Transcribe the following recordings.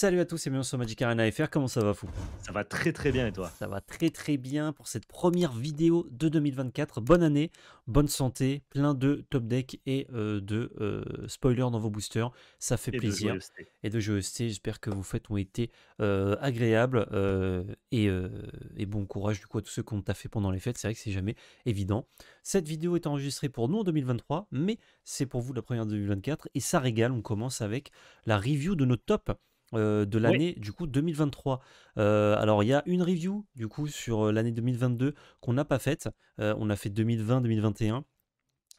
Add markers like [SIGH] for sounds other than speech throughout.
Salut à tous et bienvenue sur Magic Arena FR, comment ça va Fou Ça va très très bien et toi Ça va très très bien pour cette première vidéo de 2024. Bonne année, bonne santé, plein de top deck et euh, de euh, spoilers dans vos boosters, ça fait plaisir. et de jeux j'espère que vos fêtes ont été euh, agréables et, bon courage du coup à tous ceux qui ont fait pendant les fêtes, c'est vrai que c'est jamais évident. Cette vidéo est enregistrée pour nous en 2023, mais c'est pour vous la première de 2024 et ça régale, on commence avec la review de nos tops euh, de l'année du coup 2023. Euh, alors il y a une review du coup sur euh, l'année 2022 qu'on n'a pas faite. on a fait 2020-2021.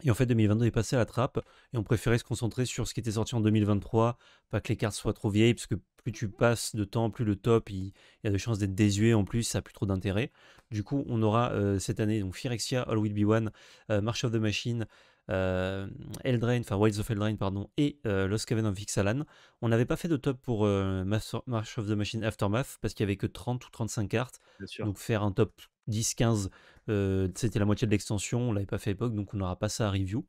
Et en fait, 2022 est passé à la trappe et on préférait se concentrer sur ce qui était sorti en 2023, pas que les cartes soient trop vieilles, parce que plus tu mmh passes de temps, plus le top, il, y a de chances d'être désuet en plus, ça a plus trop d'intérêt. Du coup, on aura cette année donc Phyrexia, All Will Be One, March of the Machine, euh, Eldrain, enfin Wilds of Eldraine, pardon, et euh, Lost Cavern of Ixalan. On n'avait pas fait de top pour euh, March of the Machine Aftermath parce qu'il n'y avait que 30 ou 35 cartes. Donc faire un top 10-15, c'était la moitié de l'extension, on l'avait pas fait à l'époque, donc on n'aura pas ça à review.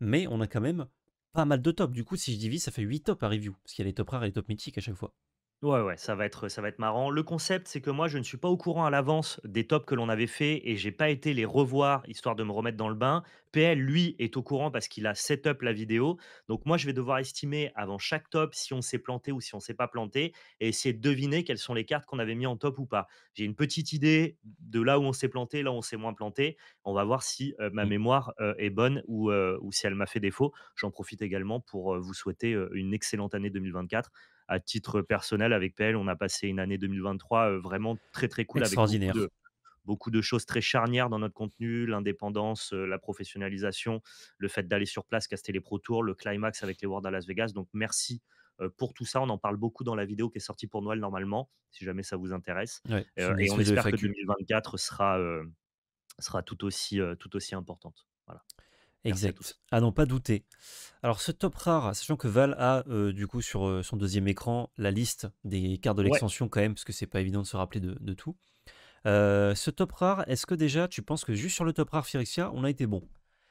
Mais on a quand même pas mal de top Du coup, si je divise, ça fait 8 top à review, parce qu'il y a les top rares et les top mythiques à chaque fois. Ouais, ouais, ça va être, ça va être marrant. Le concept, c'est que moi, je ne suis pas au courant à l'avance des tops que l'on avait fait et j'ai pas été les revoir histoire de me remettre dans le bain. PL, lui, est au courant parce qu'il a setup la vidéo. Donc moi, je vais devoir estimer avant chaque top si on s'est planté ou si on s'est pas planté et essayer de deviner quelles sont les cartes qu'on avait mis en top ou pas. J'ai une petite idée de là où on s'est planté, là où on s'est moins planté. On va voir si ma mmh. mémoire est bonne ou, ou si elle m'a fait défaut. J'en profite également pour vous souhaiter une excellente année 2024 à titre personnel, avec PL, on a passé une année 2023 euh, vraiment très très cool. Extraordinaire. Avec beaucoup de, choses très charnières dans notre contenu, l'indépendance, euh, la professionnalisation, le fait d'aller sur place, caster les Pro Tours, le climax avec les Worlds à Las Vegas. Donc merci euh, pour tout ça. On en parle beaucoup dans la vidéo qui est sortie pour Noël normalement, si jamais ça vous intéresse. et on espère que 2024 sera, sera tout aussi, tout aussi importante. Voilà. Exact. À n'en pas douter. Alors ce top rare, sachant que Val a euh, du coup sur euh, son deuxième écran la liste des cartes de l'extension quand même, parce que c'est pas évident de se rappeler de, tout. Euh, ce top rare, est-ce que déjà tu penses que juste sur le top rare Phyrexia, on a été bon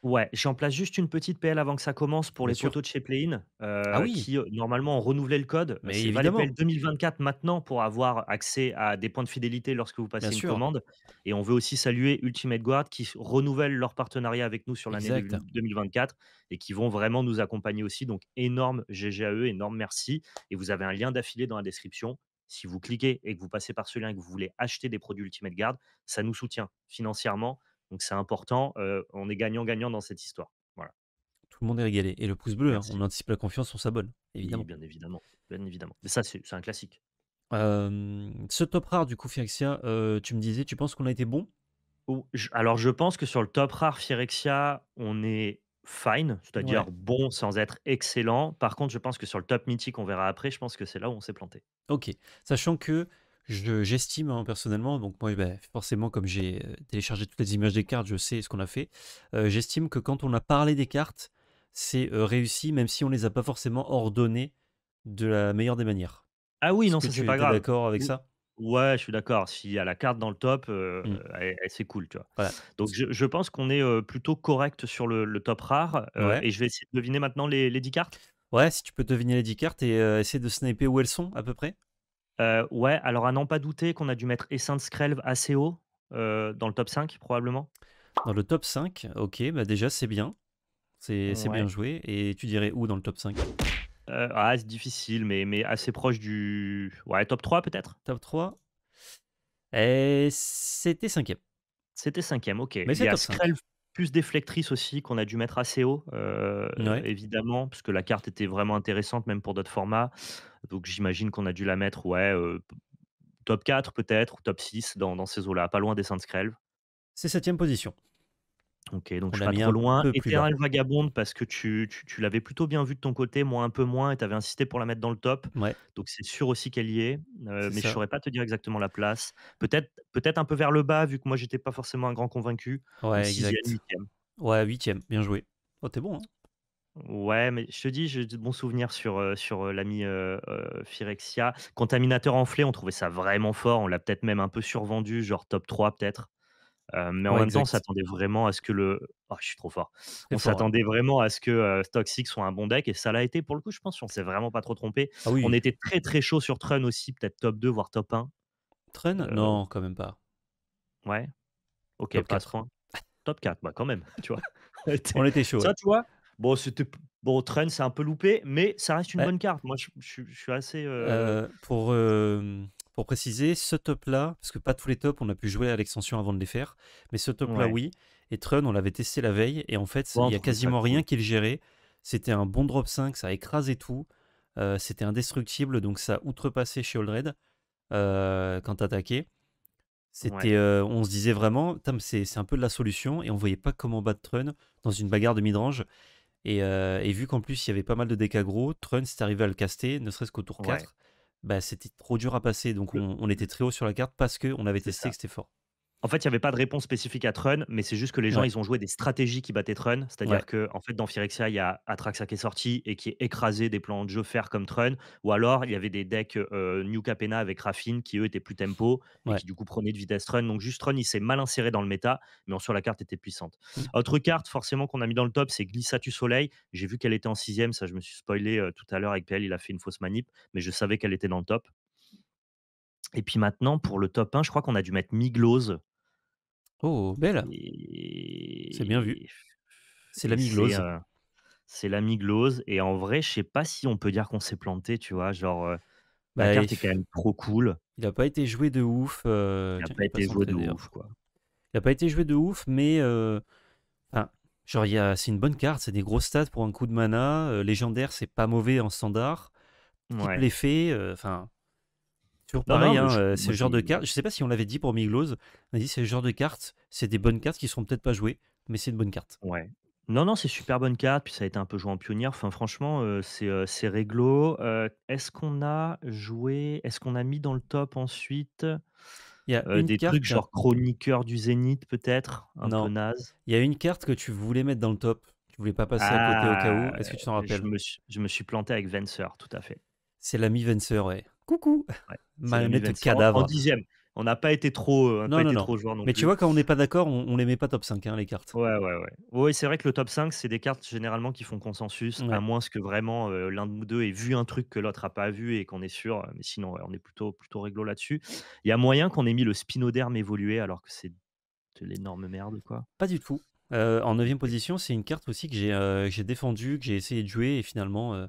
Ouais, j'en place juste une petite PL avant que ça commence pour les photos de chez Playin, ah euh, qui normalement ont renouvelé le code. mais C'est valable 2024 maintenant pour avoir accès à des points de fidélité lorsque vous passez une commande. Et on veut aussi saluer Ultimate Guard qui renouvelle leur partenariat avec nous sur l'année 2024 et qui vont vraiment nous accompagner aussi. Donc énorme GGAE, énorme merci. Et vous avez un lien d'affilée dans la description. Si vous cliquez et que vous passez par ce lien et que vous voulez acheter des produits Ultimate Guard, ça nous soutient financièrement donc c'est important. on est gagnant-gagnant dans cette histoire. Voilà. Tout le monde est régalé. Et le pouce bleu, hein, on anticipe la confiance, on s'abonne, évidemment. bien évidemment. Bien évidemment. Mais ça, c'est un classique. ce top rare du coup, Phyrexia, tu me disais, tu penses qu'on a été bon Alors, je pense que sur le top rare Phyrexia, on est fine, c'est-à-dire bon sans être excellent. Par contre, je pense que sur le top mythique, on verra après, je pense que c'est là où on s'est planté. Ok, sachant que J'estime hein, personnellement, donc moi, eh ben, forcément, comme j'ai euh, téléchargé toutes les images des cartes, je sais ce qu'on a fait. Euh, j'estime que quand on a parlé des cartes, c'est euh, réussi, même si on les a pas forcément ordonnées de la meilleure des manières. Ah oui, non, ça c'est pas grave. D'accord avec ça Ouais, je suis d'accord. S'il y a la carte dans le top, mmh. c'est cool, tu vois. Donc je, pense qu'on est plutôt correct sur le, top rare. et je vais essayer de deviner maintenant les, les 10 cartes. Ouais, si tu peux deviner les 10 cartes et essayer de sniper où elles sont à peu près ouais, alors à n'en pas douter qu'on a dû mettre Essence Skrelv assez haut, dans le top 5 probablement. Dans le top 5, ok, bah déjà c'est bien. C'est bien joué. Et tu dirais où dans le top 5 euh, Ah, c'est difficile, mais, mais assez proche du. Ouais, top 3 peut-être Top 3 C'était 5ème. C'était 5ème, ok. Mais c'est top 5. Plus déflectrice aussi qu'on a dû mettre assez haut, euh, évidemment, parce que la carte était vraiment intéressante, même pour d'autres formats. Donc j'imagine qu'on a dû la mettre, ouais, euh, top 4 peut-être, ou top 6 dans, ces eaux-là, pas loin des Saints crelves C'est septième position. Ok, donc je suis pas trop loin. Ethereal Vagabonde parce que tu, tu, l'avais plutôt bien vu de ton côté, moi un peu moins, et tu avais insisté pour la mettre dans le top. Donc c'est sûr aussi qu'elle y est, mais je je saurais pas te dire exactement la place. Peut-être peut, -être, un peu vers le bas, vu que moi j'étais pas forcément un grand convaincu. Ouais, exactement. huitième. Ouais, huitième, bien joué. Oh, t'es bon. Hein. Ouais, mais je te dis, j'ai de bons souvenirs sur, sur l'ami Phyrexia. Contaminateur enflé, on trouvait ça vraiment fort. On l'a peut-être même un peu survendu, genre top 3 peut-être. Euh, mais en même temps, on s'attendait vraiment à ce que le. Oh, je suis trop fort. On s'attendait vraiment à ce que euh, Toxic soit un bon deck et ça l'a été pour le coup, je pense. On s'est vraiment pas trop trompé. Ah on était très très chaud sur Trun aussi, peut-être top 2, voire top 1. Trun euh, Non, quand même pas. Ouais. Ok, top 4. top 4, bah, quand même, [LAUGHS] tu vois. [LAUGHS] on était chaud. Ça, tu vois Bon, c'était. Bon, Trun, c'est un peu loupé, mais ça reste une bonne carte. Moi, je, je suis assez. Euh, pour pour préciser, ce top-là, parce que pas tous les tops, on a pu jouer à l'extension avant de les faire, mais ce top-là, oui. Et Trun, on l'avait testé la veille, et en fait, il n'y a quasiment rien qui le gérait. C'était un bon drop 5, ça écrasait tout. Euh, c'était indestructible, donc ça outrepassait chez Oldred euh, quand attaqué. C'était, euh, on se disait vraiment, c'est un peu de la solution, et on voyait pas comment battre Trun dans une bagarre de midrange. Et, et vu qu'en plus il y avait pas mal de decks aggro, Trun s'est arrivé à le caster, ne serait-ce qu'au tour 4 bah, c'était trop dur à passer. Donc on, était très haut sur la carte parce qu'on avait testé que c'était fort. En fait, il n'y avait pas de réponse spécifique à Trun, mais c'est juste que les gens, ils ont joué des stratégies qui battaient Trun. C'est-à-dire que, en fait, dans Phyrexia, il y a Atraxa qui est sorti et qui écrasé des plans de jeu fer comme Trun. Ou alors, il y avait des decks euh, New Capena avec Raffine qui, eux, étaient plus tempo et qui, du coup, prenaient de vitesse Trun. Donc, juste Trun, il s'est mal inséré dans le méta, mais sur la carte était puissante. Mmh. Autre carte, forcément, qu'on a mis dans le top, c'est Glissatus Soleil. J'ai vu qu'elle était en sixième. Ça, je me suis spoilé euh, tout à l'heure avec PL. Il a fait une fausse manip, mais je savais qu'elle était dans le top. Et puis maintenant, pour le top 1, je crois qu'on a dû mettre Miglose. Oh, belle. C'est bien vu. C'est la Miglose. Euh, c'est la Miglose. Et en vrai, je sais pas si on peut dire qu'on s'est planté, tu vois. Genre, euh, la bah, carte est quand même trop cool. Il n'a pas été joué de ouf. Euh, il n'a pas été joué de hein. ouf, quoi. Il n'a pas été joué de ouf, mais. Enfin, genre, c'est une bonne carte. C'est des gros stats pour un coup de mana. légendaire, c'est pas mauvais en standard. Ouais. L'effet, enfin pareil, hein, euh, c'est le genre de carte. Je sais pas si on l'avait dit pour Miglos. On a dit c'est le genre de carte, c'est des bonnes cartes qui seront peut-être pas jouées, mais c'est une bonne carte. Ouais. Non, non, c'est super bonne carte. Puis ça a été un peu joué en pionnière. Enfin, franchement, euh, euh, c'est réglo. Est-ce qu'on a joué Est-ce qu'on a mis dans le top ensuite il y a des trucs genre chroniqueur du zénith peut-être, un non. peu naze. Il y a une carte que tu voulais mettre dans le top, tu voulais pas passer à côté au cas où. Ah, est-ce que tu t'en rappelles je me, suis, planté avec Venser, tout à fait. C'est l'ami Venser, ouais. Coucou [LAUGHS] malhonnête cadavre. En, dixième. On n'a pas été trop, euh, non, non, non. Mais tu vois, quand on n'est pas d'accord, on, ne les met pas top 5, hein, les cartes. Ouais, ouais, ouais. Oui, c'est vrai que le top 5, c'est des cartes généralement qui font consensus, à moins que vraiment euh, l'un de nous deux ait vu un truc que l'autre n'a pas vu et qu'on est sûr. Euh, mais sinon, on est plutôt, plutôt réglo là-dessus. Il y a moyen qu'on ait mis le spinoderme évolué alors que c'est de l'énorme merde, quoi. Pas du tout. en 9 position, c'est une carte aussi que j'ai défendue, que j'ai essayé de jouer et finalement,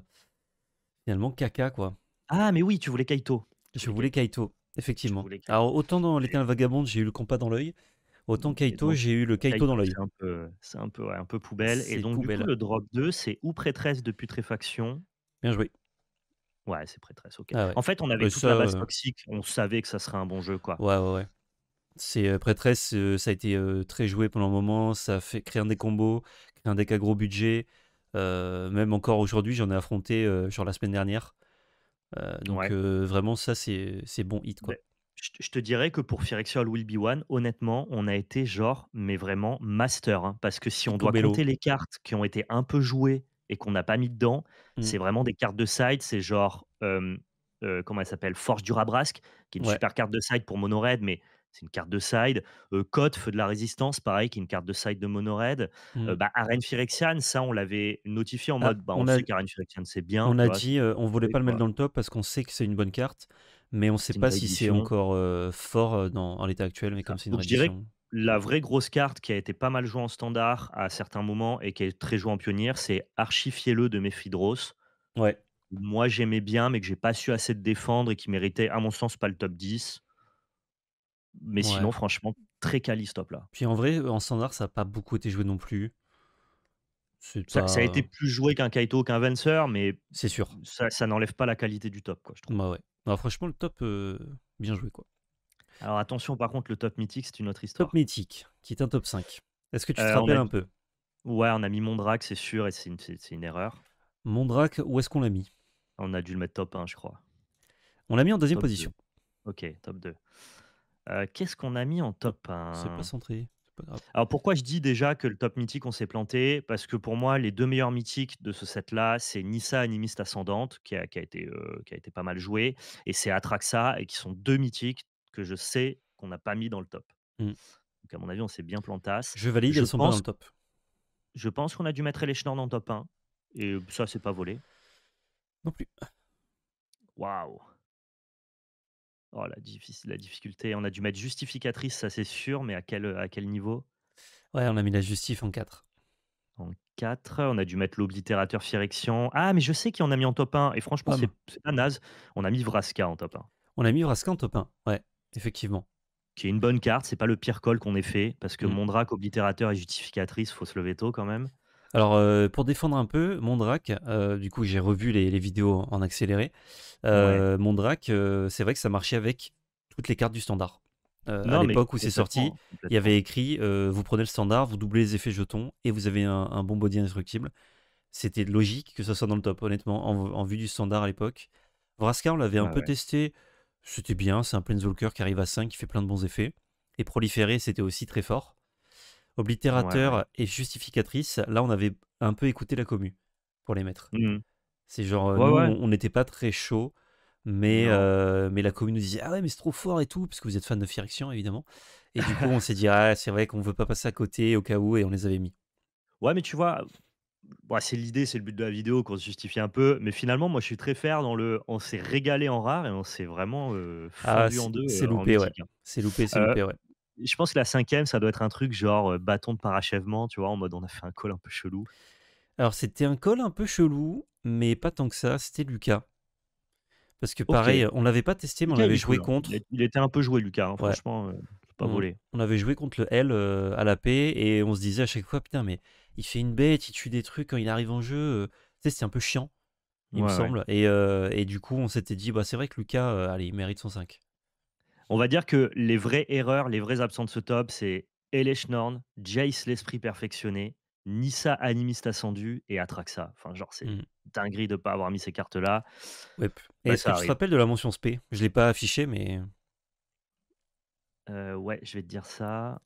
finalement caca, quoi. Ah, mais oui, tu voulais Kaito. je voulais Kaito, effectivement. Alors, autant dans L'Éternel Vagabond, j'ai eu le compas dans l'œil. Autant Kaito, j'ai eu le Kaito, dans l'œil. C'est un peu, un peu, poubelle. Et donc, le drop 2, c'est ou prêtresse de putréfaction. Bien joué. Ouais, c'est prêtresse, ok. Ah en fait, on avait toute la base euh toxique. On savait que ça serait un bon jeu, quoi. Ouais, ouais, ouais. C'est euh, prêtresse, euh, ça a été très joué pendant un moment. Ça fait créer un des combos, un deck à gros budget. même encore aujourd'hui, j'en ai affronté, genre la semaine dernière. Euh, donc euh, vraiment, ça, c'est, bon hit. Quoi. Je, te dirais que pour Firexial Will Be One, honnêtement, on a été genre, mais vraiment master. Hein, parce que si on doit compter les cartes qui ont été un peu jouées et qu'on n'a pas mis dedans, mmh. c'est vraiment des cartes de side. C'est genre, euh, comment elle s'appelle force du Rabrasque qui est une super carte de side pour monoraid mais c'est une carte de side. Euh, Cote, Feu de la Résistance, pareil, qui est une carte de side de Monored. Mmh. Bah, Arène Phyrexian, ça, on l'avait notifié en ah, mode, bah, on, sait qu'Arène Phyrexian, c'est bien. On a dit, on on voulait pas le mettre dans le top parce qu'on sait que c'est une bonne carte, mais on ne sait pas si c'est encore fort dans, en l'état actuel, mais comme c'est une Je dirais la vraie grosse carte qui a été pas mal jouée en standard à certains moments et qui est très jouée en pionnière, c'est Archifiez-le de Mephidros. Ouais. Moi, j'aimais bien, mais que j'ai pas su assez de défendre et qui méritait, à mon sens, pas le top 10. Mais sinon, franchement, très quali stop là. Puis en vrai, en standard, ça n'a pas beaucoup été joué non plus. Ça, a été plus joué qu'un Kaito, qu'un Venser, mais c'est sûr. Ça, n'enlève pas la qualité du top, quoi, je trouve. Bah ouais. Bah, franchement, le top, euh, bien joué, quoi. Alors attention, par contre, le top mythique, c'est une autre histoire. Top mythique, qui est un top 5. Est-ce que tu te euh, rappelles un peu Ouais, on a mis Mondrak, c'est sûr, et c'est une, une, erreur. Mondrak, où est-ce qu'on l'a mis On a dû le mettre top 1, je crois. On l'a mis en deuxième position. Ok, top 2. Euh, qu'est-ce qu'on a mis en top 1 C'est pas centré. Alors pourquoi je dis déjà que le top mythique on s'est planté Parce que pour moi les deux meilleurs mythiques de ce set là c'est Nissa Animiste Ascendante qui a, été, euh, qui a été pas mal joué et c'est Atraxa et qui sont deux mythiques que je sais qu'on n'a pas mis dans le top. Mmh. Donc à mon avis on s'est bien planté. Je valide, elles sont pas dans le top. Je pense qu'on a dû mettre Elechnorn en top 1 et ça c'est pas volé. Non plus. Waouh Oh, la, difficulté. On a dû mettre justificatrice, ça c'est sûr, mais à quel, à quel niveau Ouais, on a mis la justif en 4. En 4, on a dû mettre l'oblitérateur Firection. Ah, mais je sais qu'on a mis en top 1. Et franchement, c'est pas naze. On a mis Vraska en top 1. On a mis Vraska en top 1, ouais, effectivement. Qui est une bonne carte. C'est pas le pire call qu'on ait fait. Parce que mmh. Mondrak, oblitérateur et justificatrice, faut se lever tôt quand même. Alors, euh, pour défendre un peu, mon Drac, euh, du coup, j'ai revu les, vidéos en accéléré. Euh, mon Drac c'est vrai que ça marchait avec toutes les cartes du standard. à l'époque où c'est sorti, il y avait écrit vous prenez le standard, vous doublez les effets jetons et vous avez un, bon body indestructible. C'était logique que ça soit dans le top, honnêtement, en, vue du standard à l'époque. Vraska, on l'avait un ah peu testé. C'était bien, c'est un Planeswalker qui arrive à 5, qui fait plein de bons effets. Et proliférer, c'était aussi très fort. Oblitérateur et justificatrice, là, on avait un peu écouté la commu pour les mettre. Mmh. C'est genre, euh, on n'était pas très chaud, mais, euh, mais la commu nous disait, ah ouais, mais c'est trop fort et tout, parce que vous êtes fan de direction évidemment. Et du coup, on s'est dit, [LAUGHS] ah, c'est vrai qu'on ne veut pas passer à côté au cas où, et on les avait mis. Ouais, mais tu vois, c'est l'idée, c'est le but de la vidéo qu'on se justifie un peu, mais finalement, moi je suis très fier, dans le. On s'est régalé en rare et on s'est vraiment euh, ah, C'est loupé, ouais. Hein. C'est loupé, c'est loupé, ouais je pense que la cinquième, ça doit être un truc genre bâton de parachèvement, tu vois, en mode on a fait un call un peu chelou. Alors c'était un call un peu chelou, mais pas tant que ça, c'était Lucas. Parce que pareil, on l'avait pas testé, mais on l'avait joué hein. contre. Il était un peu joué, Lucas, hein. Franchement, euh, franchement, pas mmh. volé. On avait joué contre le L à la paix et on se disait à chaque fois, putain, mais il fait une bête, il tue des trucs quand il arrive en jeu. Tu sais, c'est un peu chiant, il me semble. Et, du coup, on s'était dit, bah, c'est vrai que Lucas, allez, il mérite son 5. On va dire que les vraies erreurs, les vraies absences de ce top, c'est Norn, Jace l'esprit perfectionné, Nissa animiste ascendu et Atraxa. Enfin, genre, c'est mmh. dinguerie de ne pas avoir mis ces cartes-là. Bah, est-ce que tu te rappelles de la mention SP Je ne l'ai pas affichée, mais. Euh, ouais, je vais te dire ça.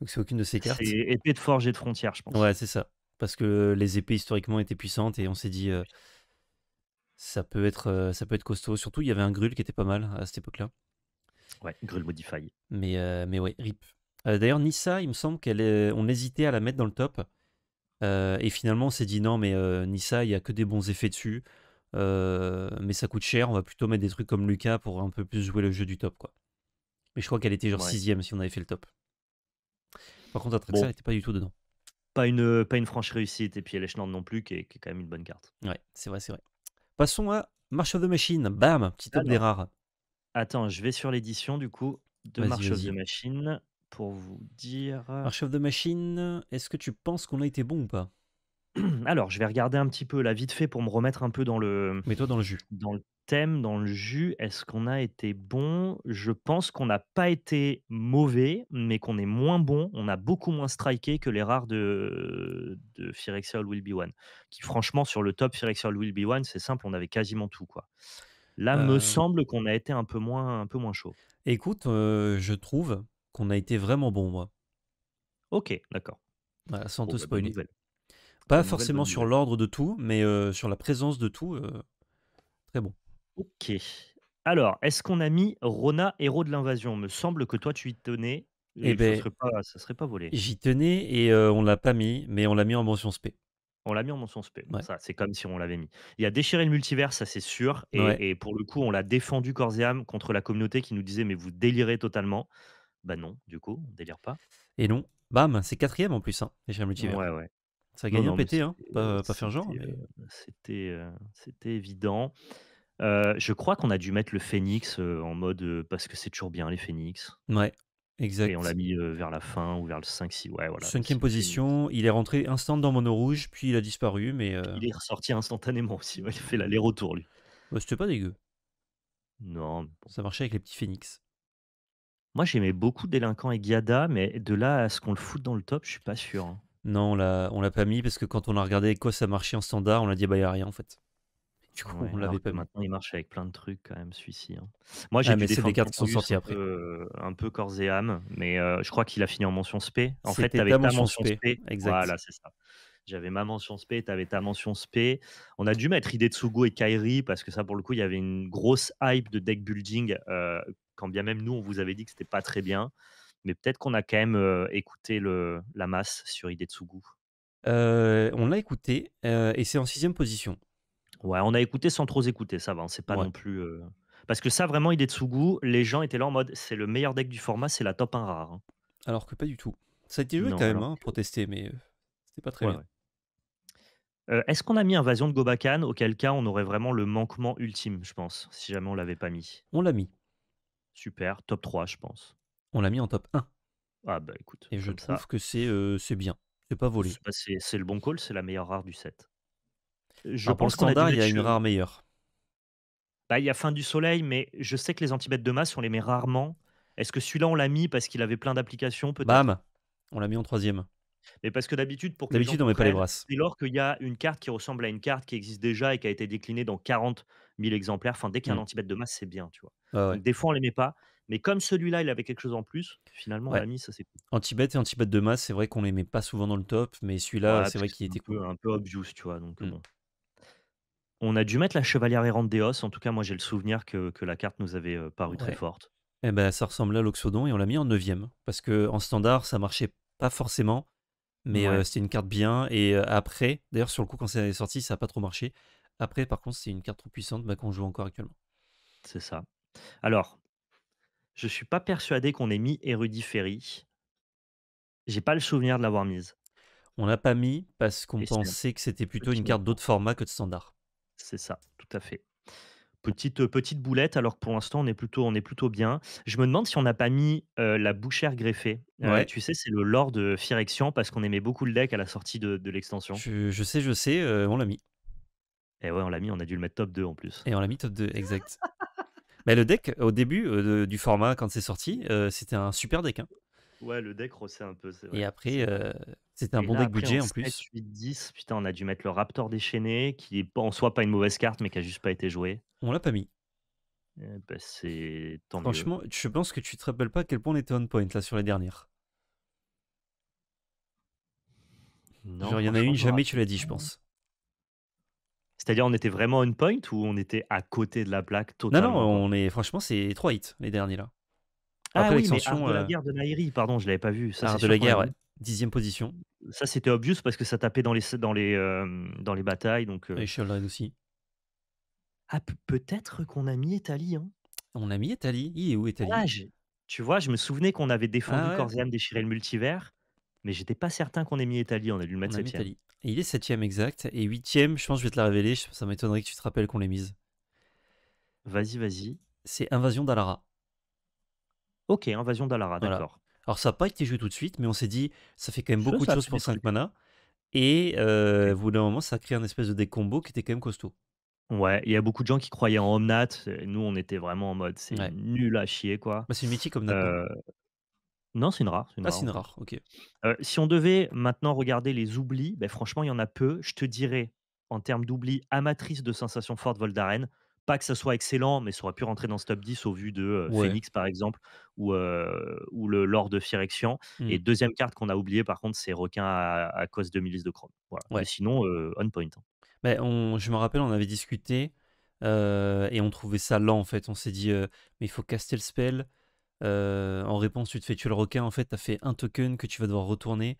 Donc, c'est aucune de ces cartes. C'est épée de forge et de frontière, je pense. Ouais, c'est ça. Parce que les épées historiquement étaient puissantes et on s'est dit. Euh, ça peut, être, euh, ça peut être costaud. Surtout, il y avait un grul qui était pas mal à cette époque-là. Ouais, grill Modify. Mais, euh, mais ouais, RIP. Euh, d'ailleurs, Nissa, il me semble qu'on euh, on hésitait à la mettre dans le top. et finalement, on s'est dit non, mais Nissa, il n'y a que des bons effets dessus. mais ça coûte cher, on va plutôt mettre des trucs comme Lucas pour un peu plus jouer le jeu du top. quoi. Mais je crois qu'elle était genre sixième si on avait fait le top. Par contre, Atraxa, ça, elle n'était pas du tout dedans. Pas une, pas une franche réussite, et puis Elechland non plus, qui est, quand même une bonne carte. Ouais, c'est vrai, c'est vrai. Passons à March of the Machine. Bam, petit top des rares. Attends, je vais sur l'édition du coup de marche of the Machine pour vous dire. March of the Machine, est-ce que tu penses qu'on a été bon ou pas [CLEARS THROAT] Alors, je vais regarder un petit peu la vite fait pour me remettre un peu dans le Mets-toi dans le jus. dans le thème, dans le jus. Est-ce qu'on a été bon Je pense qu'on n'a pas été mauvais, mais qu'on est moins bon. On a beaucoup moins striké que les rares de, de Phyrexial Will Be One. Qui, franchement, sur le top Phyrexial Will Be One, c'est simple, on avait quasiment tout. quoi. Là, me semble qu'on a été un peu moins, un peu moins chaud. Écoute, je trouve qu'on a été vraiment bon, moi. Ok, d'accord. sans te bah, spoiler. Pas forcément sur l'ordre de tout, mais sur la présence de tout. très bon. Ok. Alors, est-ce qu'on a mis Rona, héros de l'invasion Me semble que toi, tu y tenais. Eh ça ne ben serait, pas volé. J'y tenais et on l'a pas mis, mais on l'a mis en mention spé. On l'a mis en mon sens, c'est comme si on l'avait mis. Il y a déchiré le multivers, ça c'est sûr. Et, pour le coup, on l'a défendu corps contre la communauté qui nous disait mais vous délirez totalement. Bah non, du coup, on délire pas. Et non, bam, c'est quatrième en plus, hein, déchirer le multivers. Ouais, ouais. Ça a gagné en pété, hein. pas, faire genre. Mais... Euh, euh, c'était évident. Euh, je crois qu'on a dû mettre le phénix en mode parce que c'est toujours bien les phénix. Ouais, et on l'a mis euh, vers la fin ou vers le 5-6. Ouais, voilà. Cinquième position, il est rentré instant dans Mono Rouge, puis il a disparu, mais euh Il est ressorti instantanément aussi. il a fait l'aller-retour, lui. Bah, c'était pas dégueu. Non. Ça marchait avec les petits phénix. Moi, j'aimais beaucoup Délinquant et Giada, mais de là à ce qu'on le foute dans le top, je suis pas sûr. Hein. Non, on l'a on l'a pas mis parce que quand on a regardé quoi ça marchait en standard, on a dit bah y a rien en fait. Du coup, on l'avait Maintenant, il marche avec plein de trucs quand même, celui-ci. Hein. Moi, j'ai Ah, des cartes qui sont sorties après. Euh, un peu corps et âme, mais euh, je crois qu'il a fini en mention spé. En fait, t'avais tu ta mention SP spé. Voilà, c'est ça. J'avais ma mention spé, t'avais ta mention spé. On a dû mettre Hidetsugo et Kairi parce que ça, pour le coup, il y avait une grosse hype de deck building, euh, quand bien même nous, on vous avait dit que c'était pas très bien. Mais peut-être qu'on a quand même écouté le, la masse sur Hidetsugu. Euh, on l'a écouté et c'est en sixième position. Ouais, on a écouté sans trop écouter, ça va. Hein, c'est pas non plus. Parce que ça, vraiment, il est de sous-goût. Les gens étaient là en mode c'est le meilleur deck du format, c'est la top 1 rare. Hein. Alors que pas du tout. Ça a été joué quand même, hein, mais c'était pas très bien. Est-ce qu'on a mis Invasion de Gobakan Auquel cas, on aurait vraiment le manquement ultime, je pense, si jamais on l'avait pas mis. On l'a mis. Super, top 3, je pense. On l'a mis en top 1. Ah bah écoute, Et je trouve que c'est c'est bien. C'est pas volé. c'est- c'est le bon call, c'est la meilleure rare du set. Je bah, pense qu'en il y a une rare meilleure. Bah, il y a Fin du Soleil, mais je sais que les antibêtes de masse, on les met rarement. Est-ce que celui-là, on l'a mis parce qu'il avait plein d'applications Bam On l'a mis en troisième. Mais parce que d'habitude, pour que d'habitude, on met pas les brasses. Dès lors qu'il y a une carte qui ressemble à une carte qui existe déjà et qui a été déclinée dans 40 000 exemplaires, enfin, dès qu'il y a un mm. antibête de masse, c'est bien, tu vois. des fois, on les met pas. Mais comme celui-là, il avait quelque chose en plus, finalement, on l'a mis, ça c'est cool. Antibête et antibête de masse, c'est vrai qu'on les met pas souvent dans le top, mais celui-là, c'est vrai qu'il était un Peu, un peu tu vois. Donc, mm. On a dû mettre la chevalière errante os. En tout cas, moi, j'ai le souvenir que, la carte nous avait euh, paru très forte. Eh ben, ça ressemble à l'Oxodon et on l'a mis en neuvième. Parce que en standard, ça marchait pas forcément, mais euh, c'était une carte bien. Et euh, après, d'ailleurs, sur le coup, quand c'est sorti, ça n'a pas trop marché. Après, par contre, c'est une carte trop puissante bah, qu'on joue encore actuellement. C'est ça. Alors, je suis pas persuadé qu'on ait mis Érudit Ferry. J'ai pas le souvenir de l'avoir mise. On l'a pas mis parce qu'on pensait que c'était plutôt une carte d'autre format que de standard. C'est ça, tout à fait. Petite, euh, petite boulette, alors que pour l'instant, on, est plutôt, on est plutôt bien. Je me demande si on n'a pas mis la bouchère greffée. tu sais, c'est le lore de parce qu'on aimait beaucoup le deck à la sortie de, l'extension. Je, sais, je sais, on l'a mis. Et eh ouais, on l'a mis, on a dû le mettre top 2 en plus. Et on l'a mis top 2, exact. Mais le deck, au début du format, quand c'est sorti, c'était un super deck. Hein. Ouais, le deck rossait un peu, vrai. Et après, euh, c'était un bon deck budget en plus. 10, putain, on a dû mettre le Raptor déchaîné, qui est en soi pas une mauvaise carte, mais qui a juste pas été joué. On l'a pas mis. Eh ben, c'est Franchement, je pense que tu te rappelles pas à quel point on était on point là sur les dernières. Non, il y en a une, jamais tu l'as dit, je pense. C'est-à-dire, on était vraiment on point ou on était à côté de la plaque Non, non, on est. Franchement, c'est 3 hits les derniers là. Ah oui, la euh, guerre de Nairi, pardon, je l'avais pas vu. Ça, de la guerre, ouais. dixième position. Ça, c'était obvious parce que ça tapait dans les, dans les, euh, dans les batailles. Donc, euh. Et Sheldon aussi. Ah, peut-être qu'on a mis Italie. Hein. On a mis Italie. Il est où Etali ah, Tu vois, je me souvenais qu'on avait défendu ah, ouais. le multivers, mais j'étais pas certain qu'on ait mis Italie. On a dû le mettre septième. Et il est septième exact. Et huitième, je pense que je vais te la révéler. Ça m'étonnerait que tu te rappelles qu'on l'ait mise. Vas-y, vas-y. C'est Invasion d'Alara. Ok, Invasion d'Alara, d'accord. Alors ça n'a pas été joué tout de suite, mais on s'est dit, ça fait quand même beaucoup de choses pour 5 mana. Et euh, au bout d'un moment, ça a créé un espèce de deck combo qui était quand même costaud. Ouais, il y a beaucoup de gens qui croyaient en Omnat. Nous, on était vraiment en mode, c'est nul à chier, quoi. Bah, c'est une mythique comme euh, Non, c'est une rare. c'est une Ah, rare, ok. Euh, si on devait maintenant regarder les oublis, ben franchement, il y en a peu. Je te dirais, en termes d'oublis, amatrice de sensations fortes Voldaren, pas que ça soit excellent, mais ça aurait pu rentrer dans ce top 10 au vu de Phoenix, par exemple, ou, le Lord de Firexian. Et mmh. deuxième carte qu'on a oubliée, par contre, c'est Requin à, cause de Milice de Chrome. sinon, on point. Hein. Bah, je me rappelle, on avait discuté et on trouvait ça lent, en fait. On s'est dit, mais il faut caster le spell. en réponse, tu te fais tuer le requin. En fait, tu as fait un token que tu vas devoir retourner.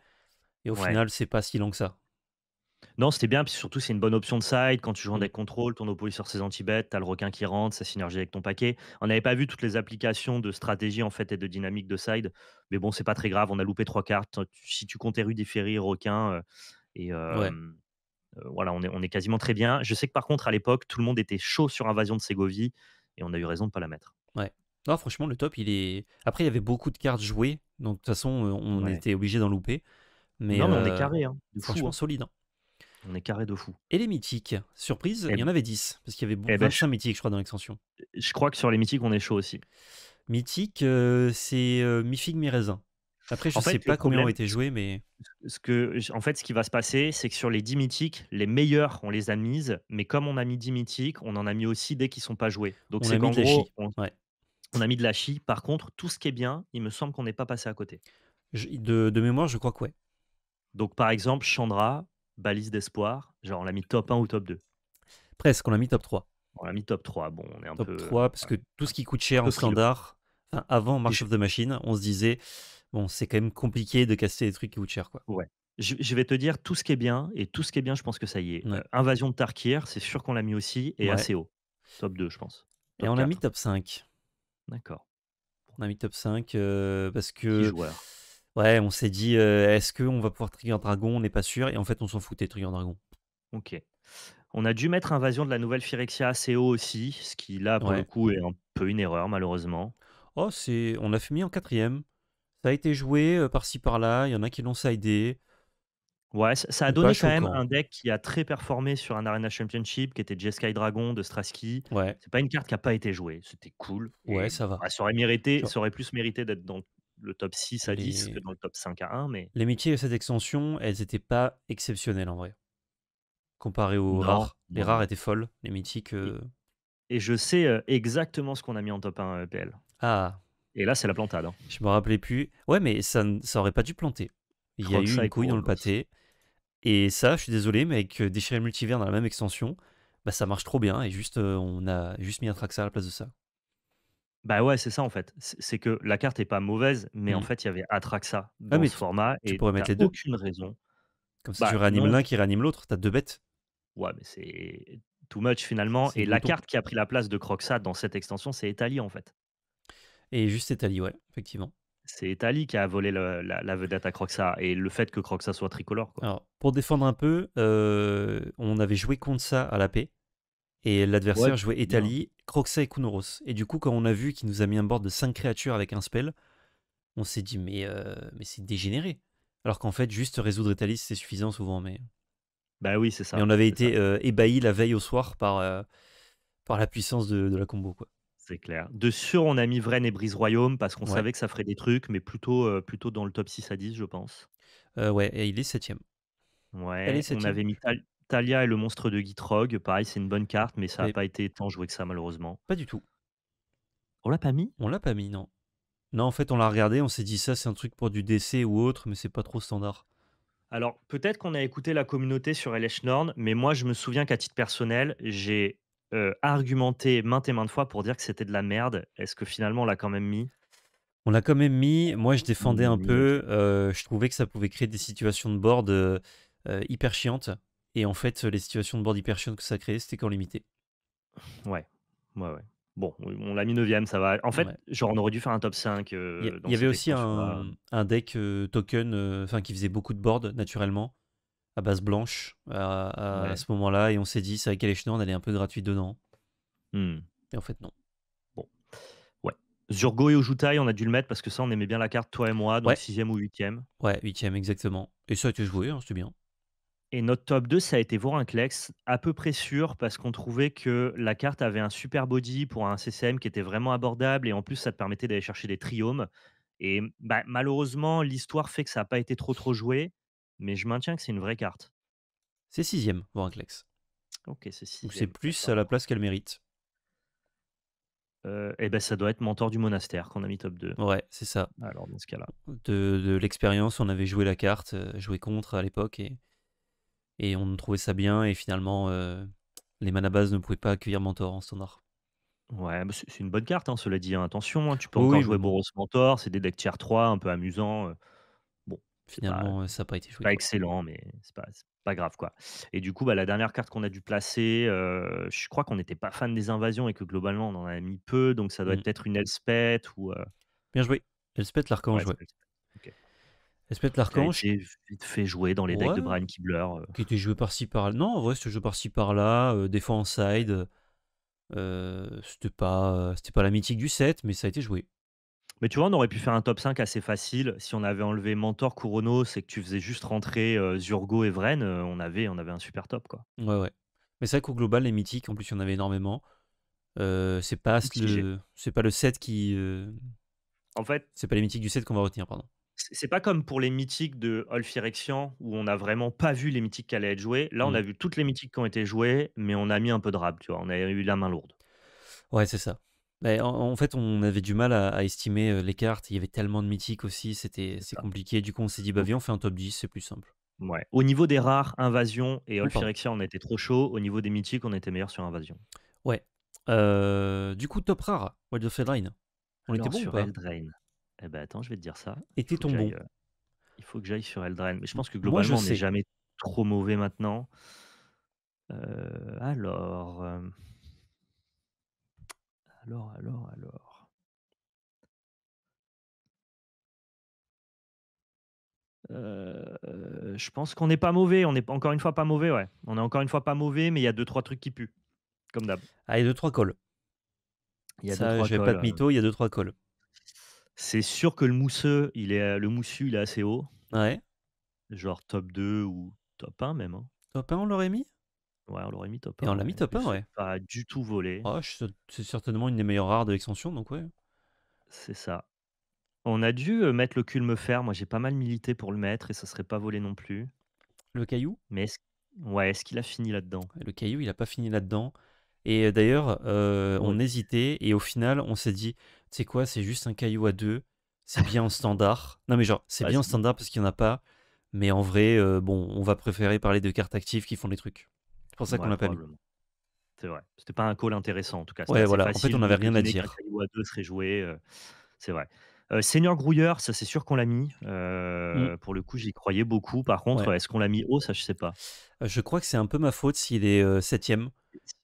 Et au final, c'est pas si lent que ça. Non, c'était bien, puis surtout, c'est une bonne option de side. Quand tu joues en mmh. deck control, ton opposé sur ses anti-bêtes, t'as le requin qui rentre, ça synergie avec ton paquet. On n'avait pas vu toutes les applications de stratégie en fait et de dynamique de side, mais bon, c'est pas très grave. On a loupé trois cartes. Si tu comptais rue, requin, euh, et euh, euh, voilà, on est, on est quasiment très bien. Je sais que par contre, à l'époque, tout le monde était chaud sur Invasion de Ségovie, et on a eu raison de pas la mettre. Ouais. Non, franchement, le top, il est. Après, il y avait beaucoup de cartes jouées, donc de toute façon, on était obligé d'en louper. Mais Non, mais on est carré, hein, franchement, hein. solide. Hein. On est carré de fou. Et les mythiques Surprise, eh il y en avait 10, parce qu'il y avait eh beaucoup 25 mythiques, je crois, dans l'extension. Je crois que sur les mythiques, on est chaud aussi. Mythique, euh, c'est euh, mi Après, je ne sais pas combien ont été joués, mais. Ce que, en fait, ce qui va se passer, c'est que sur les 10 mythiques, les meilleurs, on les a mises, mais comme on a mis 10 mythiques, on en a mis aussi dès qu'ils sont pas joués. Donc, c'est qu'en gros, on, a mis de la chie. Par contre, tout ce qui est bien, il me semble qu'on n'est pas passé à côté. de, mémoire, je crois que ouais. Donc, par exemple, Chandra, balise d'espoir. Genre, on l'a mis top 1 ou top 2 Presque, on l'a mis top 3. On l'a mis top 3. Bon, on est un top peu. Top 3, parce euh, que tout ce qui coûte cher en standard, avant March of the Machine, on se disait, bon, c'est quand même compliqué de casser des trucs qui coûtent cher. Quoi. Ouais. Je, vais te dire tout ce qui est bien, et tout ce qui est bien, je pense que ça y est. Euh, Invasion de Tarkir, c'est sûr qu'on l'a mis aussi, et assez haut. Top 2, je pense. et on l'a mis top 5. D'accord. On a mis top 5 euh, parce que. Ouais, on s'est dit, est-ce qu'on va pouvoir trigger Dragon On n'est pas sûr. Et en fait, on s'en foutait, trigger Dragon. Ok. On a dû mettre Invasion de la nouvelle Phyrexia assez haut aussi, ce qui là, pour le coup, est un peu une erreur, malheureusement. Oh, c'est... on a mis en quatrième. Ça a été joué par-ci par-là. Il y en a qui l'ont sidé. Ouais, ça, a donné quand même un deck qui a très performé sur un Arena Championship, qui était Jeskai Dragon de Strasky. Ouais. C'est pas une carte qui a pas été jouée. C'était cool. Ouais, ça va. Ça aurait mérité, ça aurait plus mérité d'être dans le top 6 à 10 que dans le top 5 à 1. Mais... Les métiers de cette extension, elles n'étaient pas exceptionnelles en vrai. Comparé aux rares. Les rares étaient folles, les mythiques. Et je sais exactement ce qu'on a mis en top 1 EPL. Ah. Et là, c'est la plantade. Hein. Je me rappelais plus. Ouais, mais ça, ça aurait pas dû planter. Il y a eu une couille dans le pâté. Et ça, je suis désolé, mais avec Déchirer le multivers dans la même extension, bah, ça marche trop bien. Et juste, on a juste mis un Traxa à la place de ça. Bah ouais, c'est ça en fait. C'est que la carte est pas mauvaise, mais en mmh. fait, il y avait Atraxa ah, dans ce format et pourrais mettre deux. aucune raison. Comme si bah, tu réanimes l'un qui réanime l'autre. T'as deux bêtes. ouais, mais c'est too much finalement. Et la carte qui a pris la place de Croxa dans cette extension, c'est Etali en fait. Et juste Etali, ouais, effectivement. C'est Etali qui a volé la, vedette à Croxa et le fait que Croxa soit tricolore, Alors, pour défendre un peu, euh, on avait joué contre ça à la paix. Et l'adversaire jouait Italie, Croxa et Kunoros. Et du coup, quand on a vu qu'il nous a mis un board de 5 créatures avec un spell, on s'est dit, mais, euh, mais c'est dégénéré. Alors qu'en fait, juste résoudre Italie, c'est suffisant souvent. Mais... Bah oui, c'est ça. Et on avait été euh, ébahis ébahi la veille au soir par, euh, par la puissance de, la combo. quoi. C'est clair. De sûr, on a mis Vren et Brise Royaume parce qu'on savait que ça ferait des trucs, mais plutôt, plutôt dans le top 6 à 10, je pense. ouais, et il est 7 Ouais, on avait mis Talia et le monstre de Gitrog, pareil, c'est une bonne carte, mais ça n'a pas été tant joué que ça, malheureusement. Pas du tout. On l'a pas mis On l'a pas mis, non. Non, en fait, on l'a regardé, on s'est dit ça, c'est un truc pour du DC ou autre, mais c'est pas trop standard. Alors, peut-être qu'on a écouté la communauté sur Norn, mais moi, je me souviens qu'à titre personnel, j'ai euh, argumenté maintes et maintes fois pour dire que c'était de la merde. Est-ce que finalement, on l'a quand même mis On l'a quand même mis. Moi, je défendais un mmh, peu. Euh, je trouvais que ça pouvait créer des situations de board euh, hyper chiantes. Et en fait, les situations de board hyperchiantes que ça créait, c'était qu'en limité. Ouais, ouais, ouais. Bon, on l'a mis 9 ça va. En fait, genre, on aurait dû faire un top 5. Il y, euh, avait aussi un, deck euh, token euh, enfin qui faisait beaucoup de boards naturellement, à base blanche, à, ce moment-là. Et on s'est dit, c'est avec Elechner, on allait un peu gratuit dedans. Mmh. Et en fait, non. Bon. Ouais. Zurgo et Ojutai, on a dû le mettre parce que ça, on aimait bien la carte, toi et moi, donc 6ème ou 8ème. Ouais, 8ème, exactement. Et ça a été joué, hein, c'était bien. Et notre top 2, ça a été Vorinclex, à peu près sûr, parce qu'on trouvait que la carte avait un super body pour un CCM qui était vraiment abordable, et en plus, ça te permettait d'aller chercher des triomes. Et bah, malheureusement, l'histoire fait que ça n'a pas été trop trop joué, mais je maintiens que c'est une vraie carte. C'est sixième, Vorinclex. Ok, c'est sixième. C'est plus à la place qu'elle mérite. Euh, et ben ça doit être Mentor du monastère qu'on a mis top 2. Ouais, c'est ça. Alors dans ce cas-là. De, de l'expérience, on avait joué la carte, euh, joué contre à l'époque, et et on trouvait ça bien, et finalement, euh, les les bases ne pouvaient pas accueillir Mentor en standard. Ouais, bah, c'est une bonne carte, hein, cela dit. Hein. Attention, hein, tu peux encore jouer Boros Mentor, c'est des decks tier 3, un peu amusant. Euh. Bon, Finalement, euh, ça n'a pas été joué. pas excellent, mais c'est pas, pas grave quoi. Et du coup, bah, la dernière carte qu'on a dû placer, je crois qu'on n'était pas fan des invasions et que globalement on en a mis peu, donc ça doit mmh. être peut-être une Elspeth ou. Bien joué. Elspeth l'arc ouais, joué. ok. Espèce peut-être l'archange. J'ai vite fait jouer dans les decks de Brian Kibler. Euh. qui était joué par-ci par-là. Non, en vrai, c'était joué par-ci par-là, euh, des fois en side. Euh, c'était pas, c'était pas la mythique du set, mais ça a été joué. Mais tu vois, on aurait pu faire un top 5 assez facile. Si on avait enlevé Mentor, Kurono, c'est que tu faisais juste rentrer Zurgo et Vren, on, avait, on avait un super top. quoi. Ouais, ouais. Mais c'est vrai qu'au global, les mythiques, en plus, il y en avait énormément. c'est pas le, c'est pas le set qui, En fait, c'est pas les mythiques du set qu'on va retenir, pardon. C'est pas comme pour les mythiques de Olphyrexian où on n'a vraiment pas vu les mythiques qui allaient être jouées. Là, on mmh. a vu toutes les mythiques qui ont été jouées, mais on a mis un peu de rab, tu vois. On a eu la main lourde. Ouais, c'est ça. Bah, en, fait, on avait du mal à, estimer euh, les cartes. Il y avait tellement de mythiques aussi, c'était compliqué. Du coup, on s'est dit, bah mmh. viens, on fait un top 10, c'est plus simple. Ouais. Au niveau des rares, Invasion et olfirexian, on était trop chaud. Au niveau des mythiques, on était meilleur sur Invasion. Ouais. Euh, du coup, top rare, Wild of On était bon ou pas eh ben attends, je vais te dire ça. Et t'es tombé. il faut que j'aille sur Eldraine. Mais je pense que globalement, on jamais trop mauvais maintenant. Euh, euh, alors. Alors, alors, alors. Euh, je pense qu'on n'est pas mauvais. On n'est encore une fois pas mauvais, ouais. On est encore une fois pas mauvais, mais il y a deux, trois trucs qui puent. Comme d'hab. Ah, a deux, trois calls. Il y a deux, trois calls, pas de mytho, il y a deux, trois calls. C'est sûr que le mousseux, il est, euh, le moussu, il est assez haut. Ouais. Genre top 2 ou top 1 même. Hein. Top 1, on l'aurait mis Ouais, on l'aurait mis top Et on l'a mis top 1, ouais. Pas du tout volé. Oh, c'est certainement une des meilleures rares de l'extension, donc ouais. C'est ça. On a dû euh, mettre le culme fer. Moi, j'ai pas mal milité pour le mettre et ça serait pas volé non plus. Le caillou Mais Ouais, est-ce qu'il a fini là-dedans Le caillou, il a pas fini là-dedans. Et d'ailleurs, euh, on hésitait et au final, on s'est dit, c'est quoi, c'est juste un caillou à deux, c'est bien en standard. Non mais genre, c'est bien en standard parce qu'il n'y en a pas, mais en vrai, euh, bon, on va préférer parler de cartes actives qui font des trucs. C'est pour ça qu'on l'a pas mis. C'est vrai. C'était pas un call intéressant en tout cas. Ouais, voilà. En fait, on n'avait rien à dire. Un caillou à deux serait joué. Euh, c'est vrai. Senior Seigneur Grouilleur, ça c'est sûr qu'on l'a mis. Mmh. Pour le coup, j'y croyais beaucoup. Par contre, est-ce qu'on l'a mis haut Ça, je sais pas. Je crois que c'est un peu ma faute s'il est 7 septième.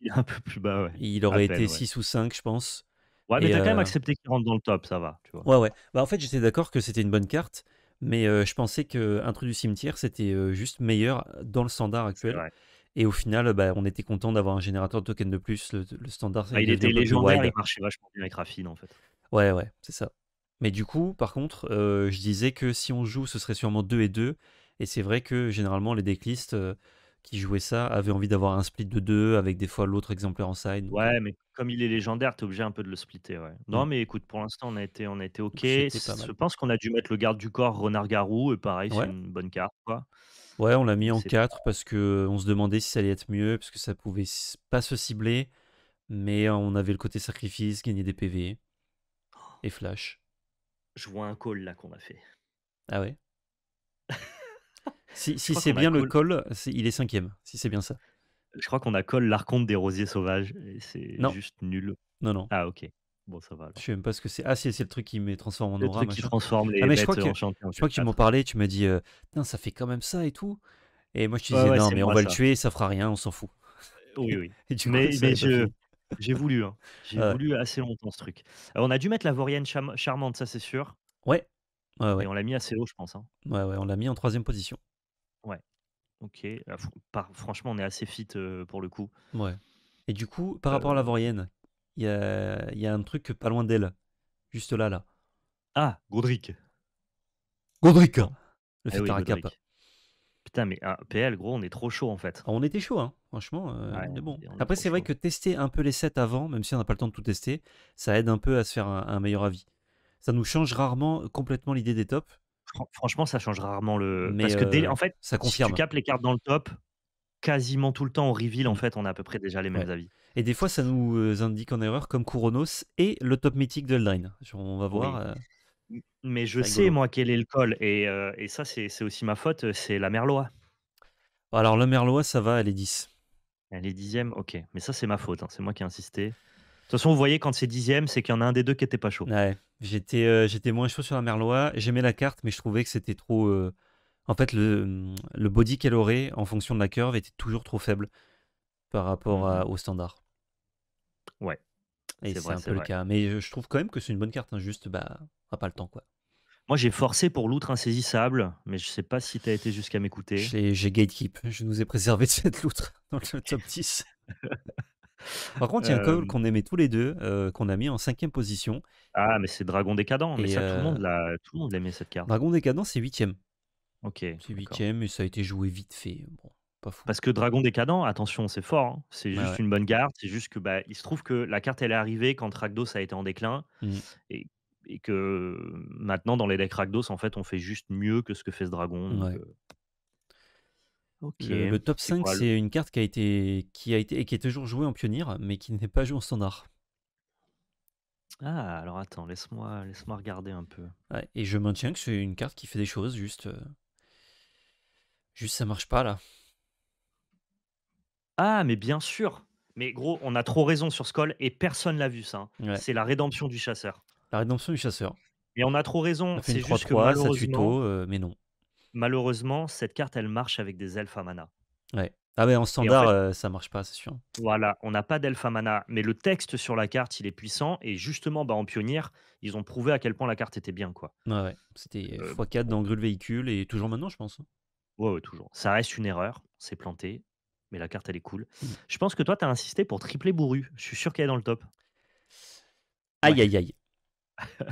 Il est un peu plus bas, ouais. Il aurait été 6 ou 5, je pense. Ouais, mais t'as quand même accepté qu'il rentre dans le top, ça va. Tu vois. Ouais, ouais. Bah, en fait, j'étais d'accord que c'était une bonne carte, mais je pensais que Intrus du cimetière, c'était juste meilleur dans le standard actuel. Et au final, bah, on était content d'avoir un générateur de tokens de plus. Le, standard, bah, il était légendaire, il marchait vachement bien avec Raffine, en fait. Ouais, ouais, c'est ça. Mais du coup, par contre, je disais que si on joue, ce serait sûrement 2 et 2. Et c'est vrai que généralement, les decklists, qui jouait ça avait envie d'avoir un split de deux avec des fois l'autre exemplaire en side. Ouais, mais comme il est légendaire, t'es obligé un peu de le splitter. Non, mmh. mais écoute, pour l'instant, on a été, on été ok. Je pense qu'on a dû mettre le garde du corps Renard Garou et pareil, c'est une bonne carte. Quoi. Ouais, on l'a mis en 4 parce que euh, on se demandait si ça allait être mieux parce que ça pouvait pas se cibler, mais on avait le côté sacrifice, gagner des PV oh. et flash. Je vois un call là qu'on a fait. Ah ouais. [LAUGHS] Si, c'est bien le col, il est cinquième, si c'est bien ça. Je crois qu'on a col l'arconte des rosiers sauvages, c'est juste nul. Non, non. Ah, ok. Bon, ça va. Je sais même pas ce que c'est. Ah, si, c'est le truc qui me transforme en aura. Le truc qui transforme les ah, mais je crois que, Je crois que tu m'en parlais, tu m'as dit, non euh, ça fait quand même ça et tout. Et moi, je te disais, non, mais on va le tuer, ça fera rien, on s'en fout. Oui, oui. [LAUGHS] mais, mais J'ai voulu, hein. j'ai euh. voulu assez longtemps ce truc. Euh, on a dû mettre la Vorienne charmante, ça c'est sûr. Ouais. Et on l'a mis assez haut, je pense. Hein. Ouais, ouais, on l'a mis en troisième position. Ouais. Ok. Ah, franchement, on est assez fit pour le coup. Ouais. Et du coup, par rapport à la il y a, un truc pas loin d'elle, juste là, là. Ah, Godric. Godric ah. Le eh fait. cap. Putain, mais ah, PL, gros, on est trop chaud en fait. On était chaud, hein. franchement, euh, bon. Après, c'est vrai que tester un peu les sets avant, même si on n'a pas le temps de tout tester, ça aide un peu à se faire un meilleur avis. Ça nous change rarement complètement l'idée des tops, franchement, ça change rarement le. Mais Parce que euh, en fait, ça confirme. Si tu capes les cartes dans le top, quasiment tout le temps au reveal, en mmh. fait, on a à peu près déjà les mêmes avis. Et des fois, ça nous euh, indique en erreur comme Kouronos et le top mythique de On va voir. Euh, mais je sais, moi, quel est le col. Et, ça, c'est aussi ma faute. C'est la Merlois Alors, la Merlois ça va, elle est 10. Elle est dixième, ok. Mais ça, c'est ma faute. Hein, c'est moi qui ai insisté toute façon, vous voyez, quand c'est dixième, c'est qu'il y en a un des deux qui n'était pas chaud. J'étais, euh, j'étais moins chaud sur la Merlois. J'aimais la carte, mais je trouvais que c'était trop. Euh, en fait, le, body qu'elle aurait en fonction de la curve était toujours trop faible par rapport mhm. au standard. Ouais. Et c'est un peu vrai. le cas. Mais je trouve quand même que c'est une bonne carte. Hein. Juste, bah, on n'a pas le temps, quoi. Moi, j'ai forcé pour l'outre insaisissable, mais je sais pas si tu as été jusqu'à m'écouter. J'ai gatekeep. Je nous ai préservé de cette loutre [LAUGHS] dans le top 10. [LAUGHS] Par contre, il y a un call euh. qu'on aimait tous les deux, euh, qu'on a mis en cinquième position. Ah, mais c'est Dragon Décadent. Mais ça, tout le euh, monde tout le monde l'aimait cette carte. Dragon Décadent, c'est huitième. Ok. C'est huitième et ça a été joué vite fait. Bon. Pas fou. Parce que Dragon Décadent, attention, c'est fort. Hein. C'est juste une bonne carte. C'est juste que bah, il se trouve que la carte, elle est arrivée quand Ragdos a été en déclin. Mmh. Et, que maintenant, dans les decks Ragdos, en fait, on fait juste mieux que ce que fait ce dragon. Le, top 5, c'est une carte qui a été qui a été et qui est toujours jouée en pionnière, mais qui n'est pas jouée en standard. Ah, alors attends, laisse-moi laisse regarder un peu. et je maintiens que c'est une carte qui fait des choses, juste. Euh, juste ça marche pas là. Ah, mais bien sûr Mais gros, on a trop raison sur Skull et personne l'a vu ça. Hein. C'est la rédemption du chasseur. La rédemption du chasseur. Mais on a trop raison. C'est juste que malheureusement... Tuto, euh, mais non malheureusement, cette carte, elle marche avec des elfes à mana. Ouais. Ah mais en standard, euh, ça marche pas, c'est sûr. Voilà, on n'a pas d'elfes mana, mais le texte sur la carte, il est puissant. Et justement, bah, en pionnière, ils ont prouvé à quel point la carte était bien. quoi. Ouais, c'était x4 dans le véhicule, et toujours maintenant, je pense. Hein. Ouais, toujours. Ça reste une erreur, c'est planté, mais la carte, elle est cool. Hmm. Je pense que toi, tu as insisté pour tripler bourru. Je suis sûr qu'elle est dans le top. Aïe, aïe, aïe. [LAUGHS]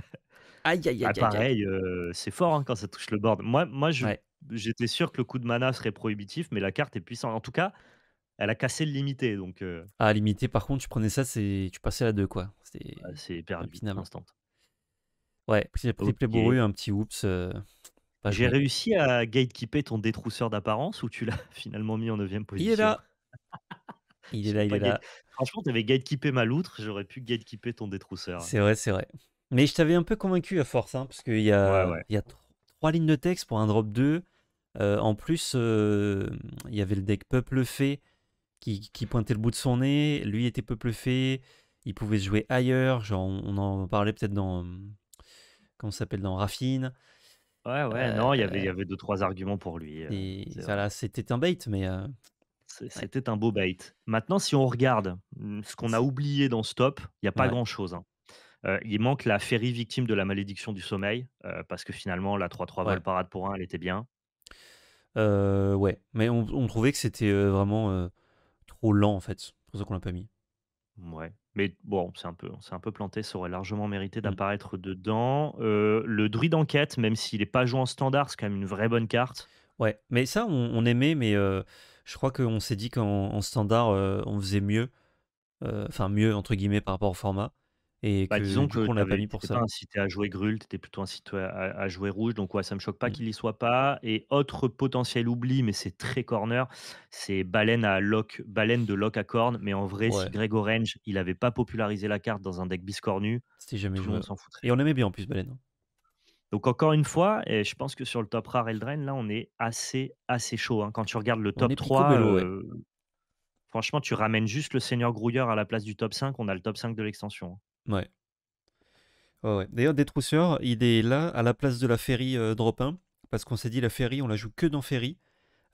Bah, aïe, aïe, aïe. pareil, euh, c'est fort hein, quand ça touche le board. Moi, moi je, j'étais sûr que le coup de mana serait prohibitif, mais la carte est puissante. En tout cas, elle a cassé le limité. Donc, à euh Ah, limité, par contre, tu prenais ça, c'est tu passais à deux, quoi. c'est c'est hyper Ouais, petit okay. un petit oups. Euh, j'ai réussi à gatekeeper ton détrousseur d'apparence ou tu l'as [LAUGHS] finalement mis en 9 position Il est là Il est là, il Franchement, tu avais gatekeeper ma loutre, j'aurais pu gatekeeper ton détrousseur. C'est vrai, c'est vrai. Mais je t'avais un peu convaincu à force, hein, parce qu'il y a, Il y a trois lignes de texte pour un drop 2. Euh, en plus, euh, il y avait le deck Peuple Fée qui, pointait le bout de son nez. Lui était Peuple Fée. Il pouvait se jouer ailleurs. Genre, on, en parlait peut-être dans. Euh, comment s'appelle Dans Raffine. Ouais, ouais, non, il y avait, il y avait deux, trois arguments pour lui. Et voilà, c'était un bait, mais. C'était un beau bait. Maintenant, si on regarde hmm, ce qu'on a oublié dans Stop, il n'y a pas grand-chose. Hein il manque la féerie victime de la malédiction du sommeil, parce que finalement, la 3-3 parade pour 1, elle était bien. ouais, mais on, trouvait que c'était vraiment trop lent, en fait. C'est pour ça qu'on l'a pas mis. Ouais, mais bon, c'est un peu, c'est un peu planté, ça aurait largement mérité mmh. d'apparaître dedans. le druide enquête, même s'il n'est pas joué en standard, c'est quand même une vraie bonne carte. Ouais, mais ça, on, on aimait, mais je crois qu'on s'est dit qu'en standard, on faisait mieux. Enfin, mieux, entre guillemets, par rapport au format. Et bah, disons que mis pour ça pas incité à jouer Grul, t'étais plutôt incité à, jouer Rouge, donc ouais, ça me choque pas mmh. qu'il y soit pas. Et autre potentiel oubli, mais c'est très corner, c'est Baleine à Lock, Baleine de Lock à Corne. Mais en vrai, si Greg Orange, il avait pas popularisé la carte dans un deck biscornu, c'était jamais tout s'en foutrait. Et on aimait bien en plus Baleine. Hein. Donc encore une fois, je pense que sur le top rare Eldraine, là, on est assez, assez chaud. Hein. Quand tu regardes le top 3, euh, franchement, tu ramènes juste le Seigneur Grouilleur à la place du top 5, on a le top 5 de l'extension. Hein. Ouais. D'ailleurs, Détrousseur, il est là à la place de la ferry euh, Drop 1, parce qu'on s'est dit la ferry, on la joue que dans ferry,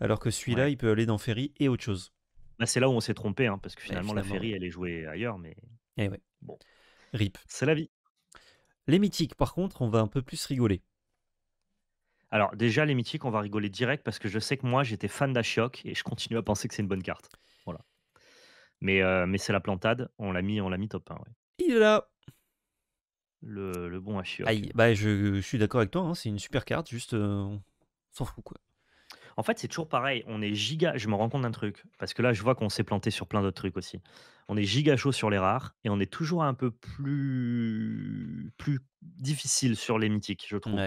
alors que celui-là, il peut aller dans ferry et autre chose. Bah, c'est là où on s'est trompé, hein, parce que finalement, la ferry, elle est jouée ailleurs, mais eh bon, Rip. c'est la vie. Les mythiques, par contre, on va un peu plus rigoler. Alors, déjà, les mythiques, on va rigoler direct, parce que je sais que moi, j'étais fan d'Ashiok, et je continue à penser que c'est une bonne carte. Voilà. Mais, euh, mais c'est la plantade, on l'a mis, mis top 1. ouais il est là. Le, bon Ashura. bah, je, suis d'accord avec toi, hein, c'est une super carte, juste sans euh, on quoi. En fait, c'est toujours pareil. On est giga. Je me rends compte d'un truc. Parce que là, je vois qu'on s'est planté sur plein d'autres trucs aussi. On est giga chaud sur les rares et on est toujours un peu plus, plus difficile sur les mythiques, je trouve.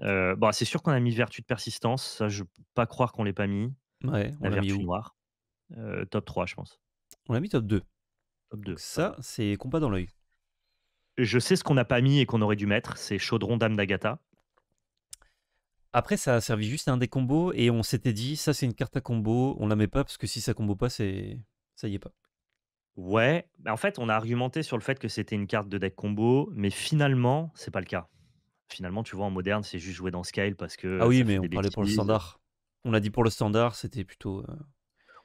Euh, bon, c'est sûr qu'on a mis vertu de persistance. Ça, je peux pas croire qu'on l'ait pas mis. Ouais, on la mis noire. Euh, top 3, je pense. On l'a mis top 2. Ça, c'est combat dans l'œil. Je sais ce qu'on n'a pas mis et qu'on aurait dû mettre, c'est Chaudron Dame d'Agatha. Après, ça a servi juste à un des combos et on s'était dit, ça c'est une carte à combo, on la met pas parce que si ça combo pas, c'est ça y est pas. Ouais, en fait, on a argumenté sur le fait que c'était une carte de deck combo, mais finalement, c'est pas le cas. Finalement, tu vois, en moderne, c'est juste joué dans Scale parce que. Ah oui, mais on parlait pour le standard. On l'a dit pour le standard, c'était plutôt. Euh,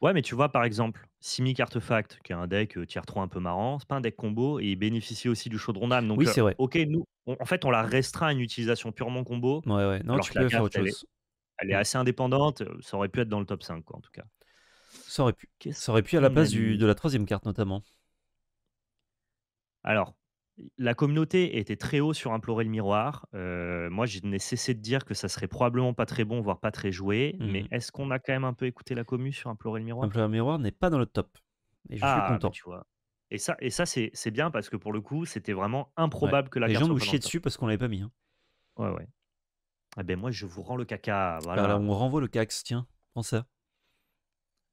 Ouais, mais tu vois, par exemple, Simic Artefact, qui est un deck euh, tier 3 un peu marrant, c'est pas un deck combo, et il bénéficie aussi du chaudron d'âme. Donc, Oui, euh, c'est vrai. ok, nous, en fait, on la restreint à une utilisation purement combo, Ouais, ouais. Non, tu peux faire autre elle est, chose. elle est mmh. assez indépendante. Euh, ça aurait pu être dans le top 5, quoi, en tout cas. Ça aurait pu. Ça aurait pu à la base de la troisième carte notamment. Alors, la communauté était très haut sur Implorer le miroir. Euh, moi, je n'ai cessé de dire que ça serait probablement pas très bon, voire pas très joué. Mais mmh est-ce qu'on a quand même un peu écouté la commu sur Implorer le miroir Implorer le miroir n'est pas dans le top. Et je suis ah, content. Tu vois. Et ça, et ça c'est, bien parce que pour le coup, c'était vraiment improbable que la Les gens nous chiaient dessus parce qu'on l'avait pas mis. Hein. Ouais, ouais. Eh ben moi, je vous rends le caca. Bah, voilà. on renvoie le cax, tiens, prends ça.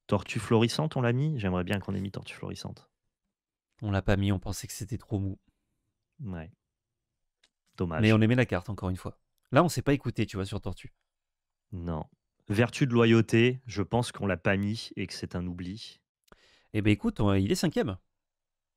Tortue florissante, on l'a mis J'aimerais bien qu'on ait mis tortue florissante. On l'a pas mis, on pensait que c'était trop mou. Ouais. Dommage. Mais on aimait la carte, encore une fois. Là, on s'est pas écouté, tu vois, sur Tortue. Non. Vertu de loyauté, je pense qu'on l'a pas mis et que c'est un oubli. Eh ben écoute, il est cinquième.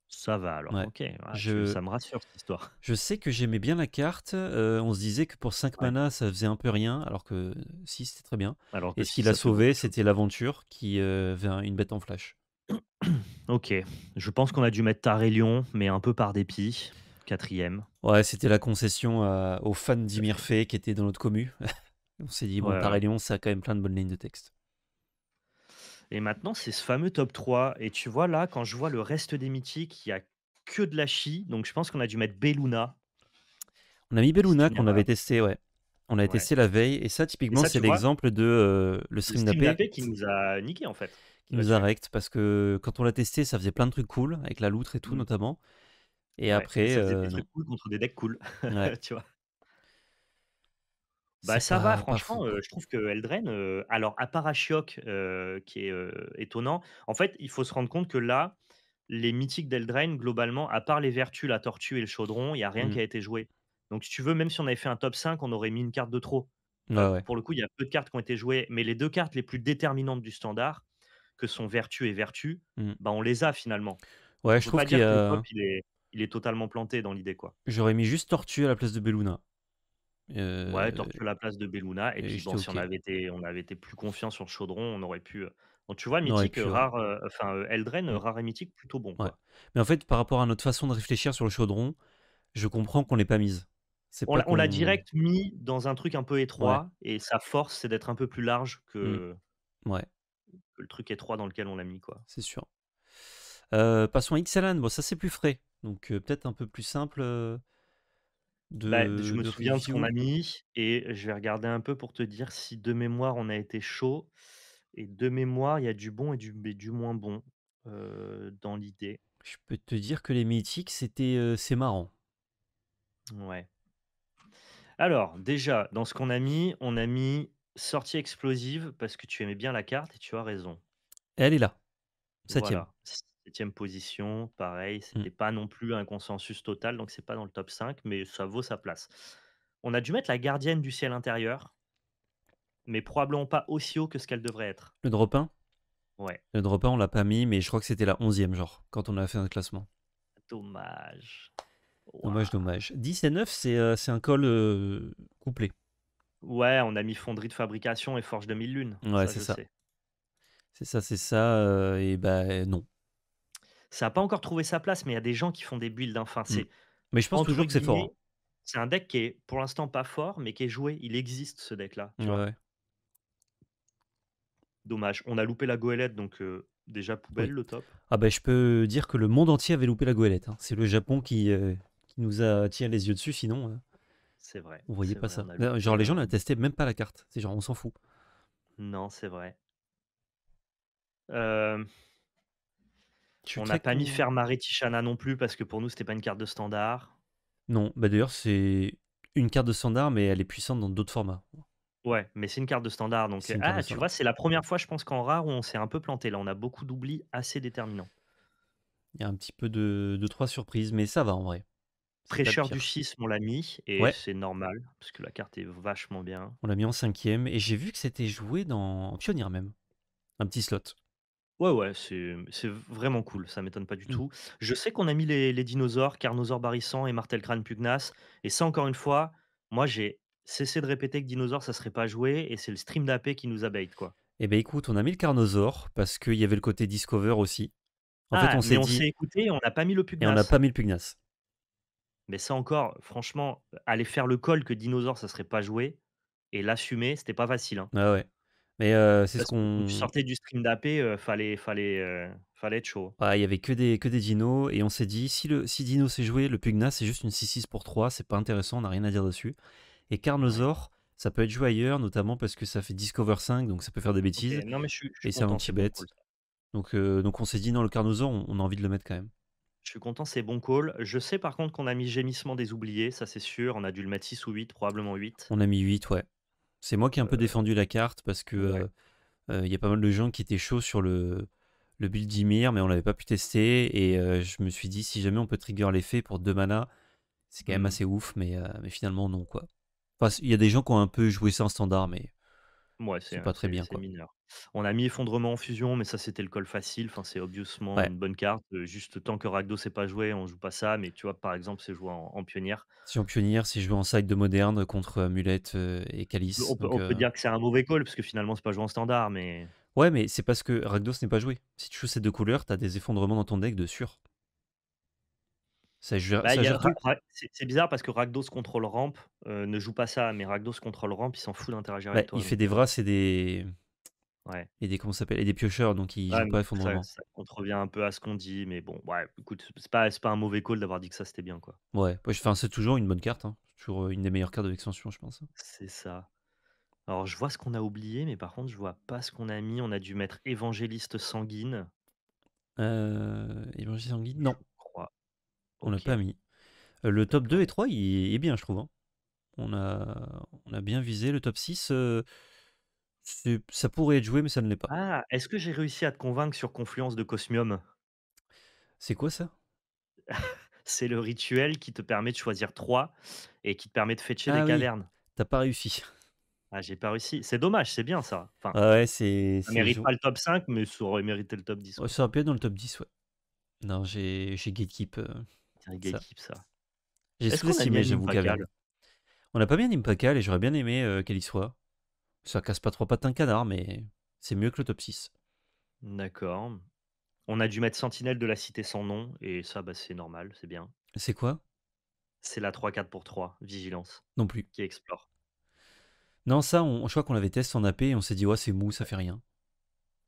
Ça va alors, ok. Ah, je... Ça me rassure cette histoire. [LAUGHS] Je sais que j'aimais bien la carte. Euh, on se disait que pour 5 manas mana, ça faisait un peu rien, alors que si c'était très bien. et ce qui l'a sauvé, c'était l'aventure qui euh, vient une bête en flash. [COUGHS] ok. Je pense qu'on a dû mettre Tarélion, mais un peu par dépit quatrième. Ouais, c'était la concession euh, aux fans d'Imir Fay qui étaient dans notre commu. [LAUGHS] on s'est dit, bon, ouais. Taré Lyon, ça a quand même plein de bonnes lignes de texte. Et maintenant, c'est ce fameux top 3. Et tu vois, là, quand je vois le reste des mythiques, il n'y a que de la chie, Donc, je pense qu'on a dû mettre Belluna. On a mis Belluna qu'on avait testé, ouais. On a testé la veille. Et ça, typiquement, c'est l'exemple de euh, le stream d'AP. qui nous a niqué, en fait. Qui nous a rect, parce que quand on l'a testé, ça faisait plein de trucs cool, avec la loutre et tout, mmh. notamment. Et après. Ça des trucs cool contre des decks cool. Ouais. [LAUGHS] tu vois. Bah, ça va, franchement, je trouve que Eldraine, alors à part Ashiok, qui est étonnant, en fait, il faut se rendre compte que là, les mythiques d'Eldraine, globalement, à part les vertus, la tortue et le chaudron, il n'y a rien qui mmh. a été joué. Donc, si tu veux, même si on avait fait un top 5, on aurait mis une carte de trop. Pour le coup, il y a peu de cartes qui ont été jouées, mais les deux cartes les plus déterminantes du standard, que sont vertu et vertu, mmh. bah, on les a finalement. Ouais, je trouve qu'il y a. il est il est totalement planté dans l'idée. quoi. J'aurais mis juste Tortue à la place de Belluna. Euh, ouais, Tortue à la place de Belluna. Et, puis, si on avait, été, on avait été plus confiant sur le Chaudron, on aurait pu. Euh, tu vois, mythique, rare, euh, enfin rare et mythique, plutôt bon. Mais en fait, par rapport à notre façon de réfléchir sur le Chaudron, je comprends qu'on l'ait pas mise. On, on l'a direct mis dans un truc un peu étroit, et sa force, c'est d'être un peu plus large que, mmh. ouais. le truc étroit dans lequel on l'a mis. quoi. C'est sûr. passons à Xalan, Bon, ça, c'est plus frais. Donc peut-être un peu plus simple bah, de. je me souviens de ce qu'on a mis et je vais regarder un peu pour te dire si de mémoire on a été chaud. Et de mémoire, il y a du bon et du, du moins bon dans l'idée. Je peux te dire que les mythiques, c'était c'est marrant. Ouais. Alors, déjà, dans ce qu'on a mis, on a mis sortie explosive parce que tu aimais bien la carte et tu as raison. Elle est là. Ça tient septième position, pareil, mmh. c'était pas non plus un consensus total, donc c'est pas dans le top 5, mais ça vaut sa place. On a dû mettre la gardienne du ciel intérieur, mais probablement pas aussi haut que ce qu'elle devrait être. Le drop 1 Ouais. Le drop on l'a pas mis, mais je crois que c'était la 11e, genre, quand on a fait un classement. Dommage. Dommage, dommage. 10 et 9, euh, c'est un col euh, couplé. Ouais, on a mis fonderie de fabrication et forge de mille lunes. Ouais, c'est ça. C'est ça, c'est euh, ça. et ben non. Ça n'a pas encore trouvé sa place, mais il y a des gens qui font des builds. Hein. Mmh. c'est. Mais je pense toujours que c'est fort. Hein. C'est un deck qui est pour l'instant pas fort, mais qui est joué. Il existe ce deck-là. Dommage. On a loupé la goélette, donc euh, déjà poubelle le top. Ah ben je peux dire que le monde entier avait loupé la goélette. Hein. C'est le Japon qui, euh, qui, nous a tiré les yeux dessus, sinon. Euh, c'est vrai. On voyait pas ça. Genre les gens n'ont testé même pas la carte. C'est genre on s'en fout. Non, c'est vrai. Euh, on n'a pas mis Fermari Tishana non plus parce que pour nous, c'était pas une carte de standard. Non, bah d'ailleurs, c'est une carte de standard, mais elle est puissante dans d'autres formats. Ouais, mais c'est une carte de standard. Donc, euh, ah, tu vois, c'est la première fois, je pense, qu'en rare, où on s'est un peu planté. Là, on a beaucoup d'oublis assez déterminants. Il y a un petit peu de, trois surprises, mais ça va en vrai. Fraîcheur du 6, on l'a mis, et c'est normal, parce que la carte est vachement bien. On l'a mis en cinquième, et j'ai vu que c'était joué dans Pionnier même. Un petit slot. Ouais, ouais, c'est vraiment cool, ça m'étonne pas du mmh. tout. Je sais qu'on a mis les, dinosaures, Carnosaure barissant et Martelcrane crâne pugnace. Et ça, encore une fois, moi, j'ai cessé de répéter que dinosaure, ça serait pas joué. Et c'est le stream d'AP qui nous a bait, quoi. Eh ben écoute, on a mis le carnosaur parce qu'il y avait le côté Discover aussi. En ah, on s'est on écouté on n'a pas mis le on pas mis le Mais ça encore, franchement, aller faire le col que dinosaure, ça serait pas joué et l'assumer, c'était pas facile. hein. Ah ouais. Mais c'est ce qu'on. sortait du stream d'AP, fallait, fallait, fallait être chaud. il y avait que des, que des dinos et on s'est dit si, le, si Dino s'est joué, le Pugna c'est juste une 6-6 pour 3, c'est pas intéressant, on n'a rien à dire dessus. Et Carnosaur, ça peut être joué ailleurs, notamment parce que ça fait Discover 5, donc ça peut faire des bêtises, non mais je et c'est un anti-bête. Donc, donc on s'est dit non, le Carnosaur, on, on a envie de le mettre quand même. Je suis content, c'est bon call. Je sais par contre qu'on a mis gémissement des oubliés, ça c'est sûr. On a dû le mettre 6 ou 8, probablement 8. On a mis 8, ouais. C'est moi qui ai un peu euh, défendu la carte parce que il y a pas mal de gens qui étaient chauds sur le, le build mais on l'avait pas pu tester. Et je me suis dit, si jamais on peut trigger l'effet pour deux mana, c'est quand même mmh. assez ouf, mais, mais finalement, non, quoi. il y a des gens qui ont un peu joué ça en standard, mais c'est pas très bien. Quoi. mineur. On a mis effondrement en fusion, mais ça c'était le call facile. Enfin, c'est obviously une bonne carte. Euh, juste tant que Ragdos n'est pas joué, on joue pas ça. Mais tu vois, par exemple, c'est joué en, pionnière. Si en pionnière, si je joue en side de moderne contre euh, mulette euh, et Calice. On peut, dire que c'est un mauvais call parce que finalement c'est pas joué en standard, mais Ouais, mais c'est parce que ragdos n'est pas joué. Si tu joues ces deux couleurs, t'as des effondrements dans ton deck de sûr. Bah, c'est bizarre parce que ragdos contrôle ramp ne joue pas ça, mais ragdos contrôle ramp, il s'en fout d'interagir avec toi. il fait des bras, c'est des, et des, comment et des piocheurs, donc ils jouent pas ça, ça contrevient un peu à ce qu'on dit, mais bon, ouais, écoute, c'est pas, c'est pas un mauvais call d'avoir dit que ça c'était bien, quoi. Ouais, enfin, c'est toujours une bonne carte, hein. toujours euh, une des meilleures cartes de l'extension, je pense. C'est ça. Alors, je vois ce qu'on a oublié, mais par contre, je vois pas ce qu'on a mis. On a dû mettre évangéliste sanguine, Euh, sanguine, non, on n'a pas mis. Euh, le top 2 et 3, il est bien, je trouve. Hein. On, a, on a bien visé le top 6 ça pourrait être joué, mais ça ne l'est pas. Ah, est-ce que j'ai réussi à te convaincre sur Confluence de Cosmium? C'est quoi ça? [LAUGHS] C'est le rituel qui te permet de choisir 3 et qui te permet de fetcher des ah oui, cavernes. pas réussi. [LAUGHS] Ah, j'ai pas réussi. C'est dommage, c'est bien ça. Enfin, ah ça mérite pas le top 5, mais ça aurait mérité le top 10, Ouais, ça aurait pu être dans le top 10, ouais. Non, j'ai gatekeep, C'est euh, un gatekeep, ça. J'ai sous On n'a pas bien Impacal et j'aurais bien aimé, euh, qu'elle y soit. Ça casse pas trois pattes d'un canard, mais c'est mieux que le top 6. D'accord. On a dû mettre Sentinelle de la Cité sans nom, et ça, bah, c'est normal, c'est bien. C'est quoi C'est la 3-4 pour 3, Vigilance. Non plus. Qui explore. Non, ça, on, je crois qu'on l'avait testé en AP et on s'est dit, ouais, c'est mou, ça fait rien.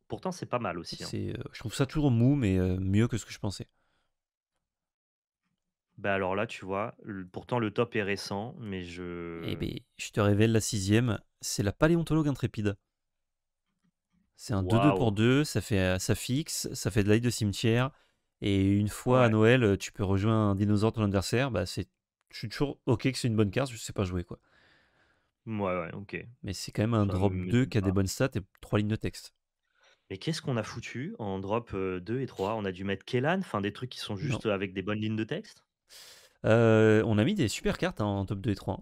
Pourtant, c'est pas mal aussi. Hein. Euh, je trouve ça toujours mou, mais euh, mieux que ce que je pensais. Bah alors là, tu vois, pourtant le top est récent, mais Eh je. je te révèle la sixième, c'est la paléontologue intrépide. C'est un 2-2 pour 2, ça fait euh, ça fixe, ça fait de l'ail de cimetière. Et une fois à Noël, euh, tu peux rejoindre un dinosaure ton adversaire, bah c'est. Je suis toujours ok que c'est une bonne carte, je sais pas jouer quoi. Ouais, ouais, ok. Mais c'est quand même un drop 2 qui a des bonnes stats et trois lignes de texte. Mais qu'est-ce qu'on a foutu en drop 2 euh, et 3 On a dû mettre Kellan, enfin des trucs qui sont juste avec des bonnes lignes de texte euh, on a mis des super cartes hein, en top 2 et 3.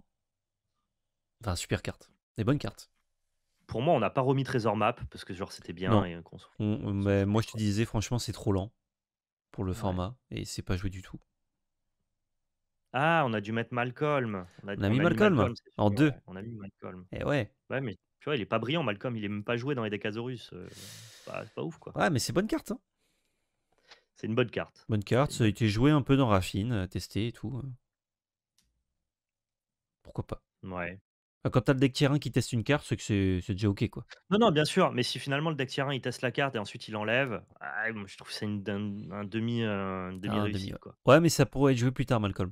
Enfin, super cartes. Des bonnes cartes. Pour moi, on n'a pas remis Trésor Map parce que genre c'était bien et mais moi, je te disais, franchement, c'est trop lent pour le format et c'est pas joué du tout. Ah, on a dû mettre Malcolm. On a, mis Malcolm, en 2 deux. On a mis Malcolm. Et eh ouais. mais tu vois, il est pas brillant, Malcolm. Il est même pas joué dans les Decazorus. Euh, bah, c'est pas ouf, quoi. Ouais, mais c'est bonne carte. Hein. C'est une bonne carte. Bonne carte, ça a été joué un peu dans Raffine, testé et tout. Hein. Pourquoi pas Ouais. Bah, quand t'as le deck tier qui teste une carte, c'est que c'est déjà ok quoi. Non, non, bien sûr, mais si finalement le deck tier il teste la carte et ensuite il enlève, ah, je trouve que c'est un, demi, euh, ah, un demi, ouais. Quoi. ouais. mais ça pourrait être joué plus tard, Malcolm.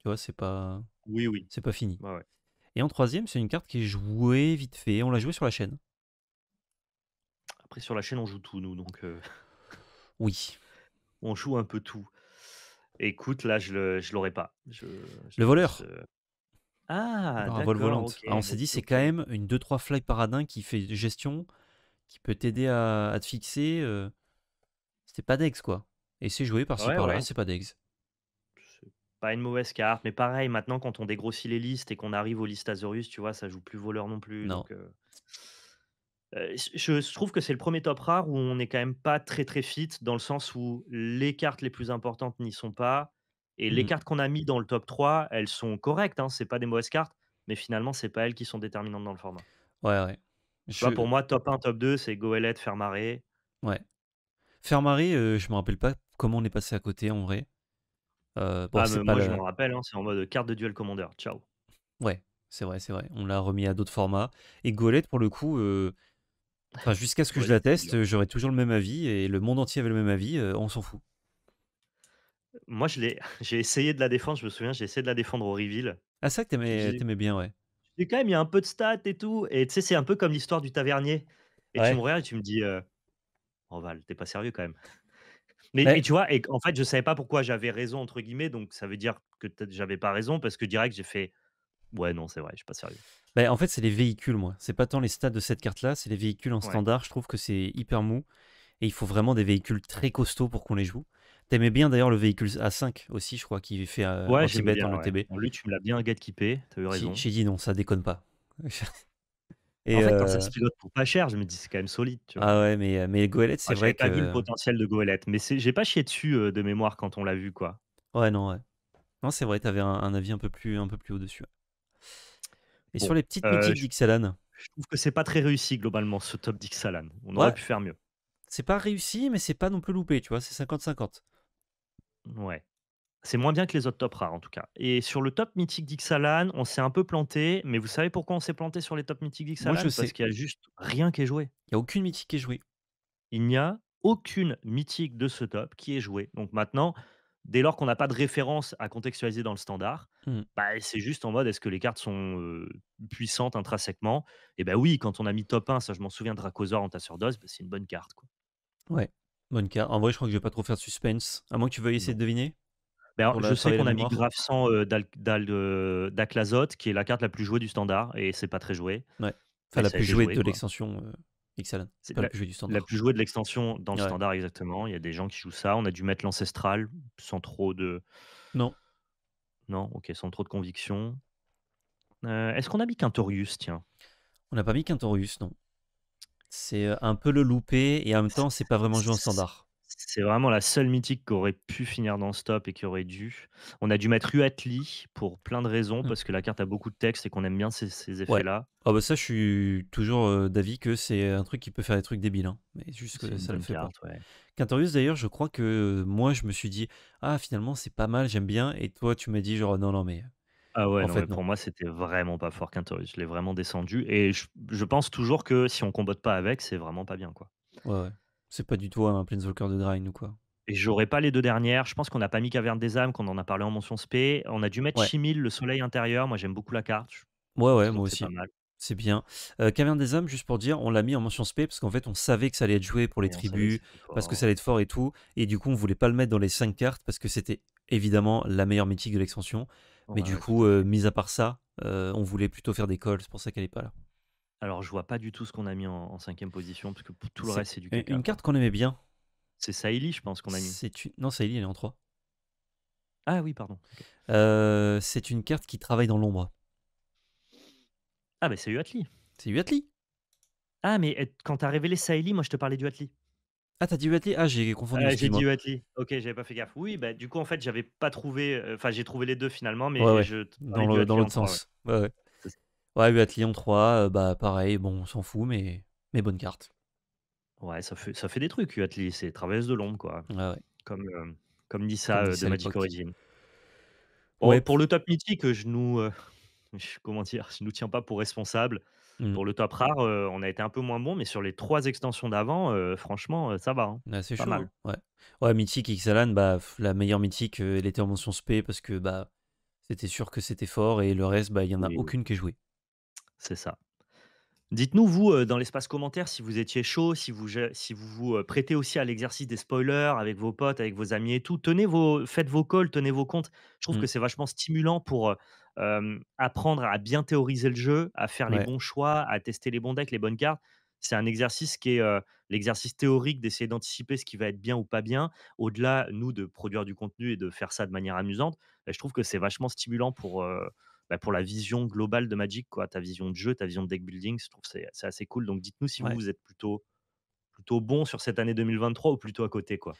Tu vois, c'est pas. Oui, oui. C'est pas fini. Et en troisième, c'est une carte qui est jouée vite fait. On l'a jouée sur la chaîne. Après, sur la chaîne, on joue tout, nous, donc. Euh. Oui on joue un peu tout. Écoute, là, je l'aurais pas. le voleur Ah, bah, un vol volante. on s'est dit, c'est quand même une 2-3 fly paradin qui fait gestion, qui peut t'aider à, te fixer. C'était pas d'ex, quoi. Et c'est joué par par-là, c'est pas d'ex. pas une mauvaise carte, mais pareil, maintenant, quand on dégrossit les listes et qu'on arrive aux listes Azorius, tu vois, ça joue plus voleur non plus. Euh, je trouve que c'est le premier top rare où on n'est quand même pas très très fit dans le sens où les cartes les plus importantes n'y sont pas et les mmh. cartes qu'on a mis dans le top 3, elles sont correctes, hein, c'est pas des mauvaises cartes, mais finalement c'est pas elles qui sont déterminantes dans le format. Ouais, ouais. pour moi, top 1, top 2, c'est Goélette, Fermaré. Ouais. Fermaré, euh, je me rappelle pas comment on est passé à côté en vrai. Euh, ah, moi, je me rappelle, hein, c'est en mode carte de duel commandeur. Ciao. Ouais, c'est vrai, c'est vrai. On l'a remis à d'autres formats. Et Goélette, pour le coup, Enfin, jusqu'à ce que je la teste, euh, j'aurais toujours le même avis et le monde entier avait le même avis, euh, on s'en fout. Moi, je l'ai, [LAUGHS] j'ai essayé de la défendre, je me souviens, j'ai essayé de la défendre au reveal. Ah, ça que t'aimais, t'aimais bien, ouais. Et quand même, il y a un peu de stats et tout. Et tu sais, c'est un peu comme l'histoire du tavernier. Et tu me regardes et tu me dis, euh, oh Val, t'es pas sérieux quand même. Mais tu vois, et en fait, je savais pas pourquoi j'avais raison, entre guillemets. Donc, ça veut dire que j'avais pas raison parce que direct, j'ai fait, Ouais, non, c'est vrai, je suis pas sérieux. Bah, en fait, c'est les véhicules, moi. C'est pas tant les stats de cette carte-là, c'est les véhicules en standard. Je trouve que c'est hyper mou. Et il faut vraiment des véhicules très costauds pour qu'on les joue. T'aimais bien d'ailleurs le véhicule A5 aussi, je crois, qui fait euh, ouais, anti en OTB. En lui, tu me l'as bien gatekeepé, t'as eu raison. J'ai dit non, ça déconne pas. [LAUGHS] Et en fait, quand ça euh, se pilote pour pas cher, je me dis c'est quand même solide. Ah ouais, mais, euh, mais Goélette, c'est ah, vrai que. J'ai pas vu le potentiel de Goélette, mais j'ai pas chié dessus de mémoire quand on l'a vu, quoi. Ouais, non, ouais. Non, c'est vrai, t'avais un, un avis un peu plus, un peu plus haut dessus et sur les petites euh, mythiques d'Ixalan je trouve que c'est pas très réussi globalement ce top d'Ixalan. On aurait pu faire mieux. C'est pas réussi, mais c'est pas non plus loupé, tu vois, c'est 50-50. Ouais. C'est moins bien que les autres top rares en tout cas. Et sur le top mythique d'Ixalan, on s'est un peu planté, mais vous savez pourquoi on s'est planté sur les top mythiques d'Ixalan Parce qu'il y a juste rien qui est joué. Il n'y a aucune mythique qui est jouée. Il n'y a aucune mythique de ce top qui est jouée. Donc maintenant, dès lors qu'on n'a pas de référence à contextualiser dans le standard, mmh. bah, c'est juste en mode est-ce que les cartes sont puissantes intrinsèquement Eh ben oui, quand on a mis top 1, ça je m'en souviens, Dracosaur en tasseur d'os, bah, c'est une bonne carte. Quoi. Ouais, bonne carte. En vrai, je crois que je vais pas trop faire de suspense, à moins que tu veuilles essayer de deviner. je sais qu'on a mis Grave 100 d'Aclazote, qui est la carte la plus jouée du standard, et c'est pas très joué. Ouais. Enfin, la plus jouée de l'extension. Excellent. C'est pas la, plus jouée standard. plus de l'extension dans le standard, exactement. Il y a des gens qui jouent ça. On a dû mettre l'ancestral sans trop de. Non. Non, ok, sans trop de conviction. Euh, est-ce qu'on a mis Quintorius, tiens On n'a pas mis Quintorius, non. C'est euh, un peu le loupé et en même temps, c'est pas vraiment joué en standard. C'est vraiment la seule mythique qui aurait pu finir dans stop et qui aurait dû. On a dû mettre Uatli pour plein de raisons, mmh. parce que la carte a beaucoup de texte et qu'on aime bien ces, effets-là. Ah bah ça, je suis toujours d'avis que c'est un truc qui peut faire des trucs débiles, hein, mais juste que ça le fait pas. d'ailleurs, je crois que moi, je me suis dit, ah, finalement, c'est pas mal, j'aime bien, et toi, tu m'as dit, genre, non, non, mais Ah ouais, en fait, pour moi, c'était vraiment pas fort Quintorius. Je l'ai vraiment descendu. Et je, pense toujours que si on combote pas avec, c'est vraiment pas bien, quoi. ouais. C'est pas du tout un Planeswalker de grind ou quoi. Et j'aurais pas les deux dernières. Je pense qu'on n'a pas mis Caverne des âmes, qu'on en a parlé en mention spé. On a dû mettre ouais. le soleil intérieur. Moi, j'aime beaucoup la carte. Ouais, ouais, moi aussi. C'est bien. Euh, Caverne des âmes, juste pour dire, on l'a mis en mention spé parce qu'en fait, on savait que ça allait être joué pour les tribus, parce que ça allait être fort et tout. Et du coup, on voulait pas le mettre dans les cinq cartes parce que c'était évidemment la meilleure mythique de l'extension. Mais du coup, euh, mis à part ça, euh, on voulait plutôt faire des calls. C'est pour ça qu'elle est pas là. Alors, je vois pas du tout ce qu'on a mis en, cinquième position, parce que pour tout le reste, c'est du Une carte qu'on aimait bien. C'est Saïli, je pense, qu'on a mis. C'est Non, Saïli, elle est en 3. Ah oui, pardon. Euh, c'est une carte qui travaille dans l'ombre. Ah, mais bah, c'est Uatli. C'est Uatli. Ah, mais eh, quand t'as révélé Saïli, moi, je te parlais du Atli. Ah, t'as dit Uatli Ah, j'ai confondu. Ah, j'ai dit Uatli. Ok, j'avais pas fait gaffe. Oui, bah, du coup, en fait, j'avais pas trouvé. Euh, enfin, j'ai trouvé les deux finalement, mais je. Dans l'autre sens. Ouais, Uatly en 3, bah pareil, bon, on s'en fout, mais, mais bonne carte. Ouais, ça fait, ça fait des trucs, Uatly, c'est Traverse de l'ombre, quoi. Comme, euh, comme dit ça euh, de Magic Origin. ouais. Pour le top mythique, je nous, euh, [LAUGHS] comment dire, je nous tiens pas pour responsable. Mmh. Pour le top rare, on a été un peu moins bon, mais sur les trois extensions d'avant, franchement, ça va. Hein. Bah, c'est chaud. Mal. Hein, ouais. ouais, Mythique Xalan, bah, la meilleure Mythique, elle était en mention SP parce que bah, c'était sûr que c'était fort et le reste, bah, il n'y en a aucune qui est jouée. C'est ça. Dites-nous, vous, dans l'espace commentaire, si vous étiez chaud, si vous si vous, vous prêtez aussi à l'exercice des spoilers avec vos potes, avec vos amis et tout. Tenez vos, faites vos calls, tenez vos comptes. Je trouve mmh. que c'est vachement stimulant pour apprendre à bien théoriser le jeu, à faire les bons choix, à tester les bons decks, les bonnes cartes. C'est un exercice qui est l'exercice théorique d'essayer d'anticiper ce qui va être bien ou pas bien. Au-delà, nous, de produire du contenu et de faire ça de manière amusante, je trouve que c'est vachement stimulant pour, bah, pour la vision globale de Magic, quoi, ta vision de jeu, ta vision de deck building. Je trouve c'est assez cool. Donc dites-nous si vous, êtes plutôt, plutôt bon sur cette année 2023 ou plutôt à côté. quoi.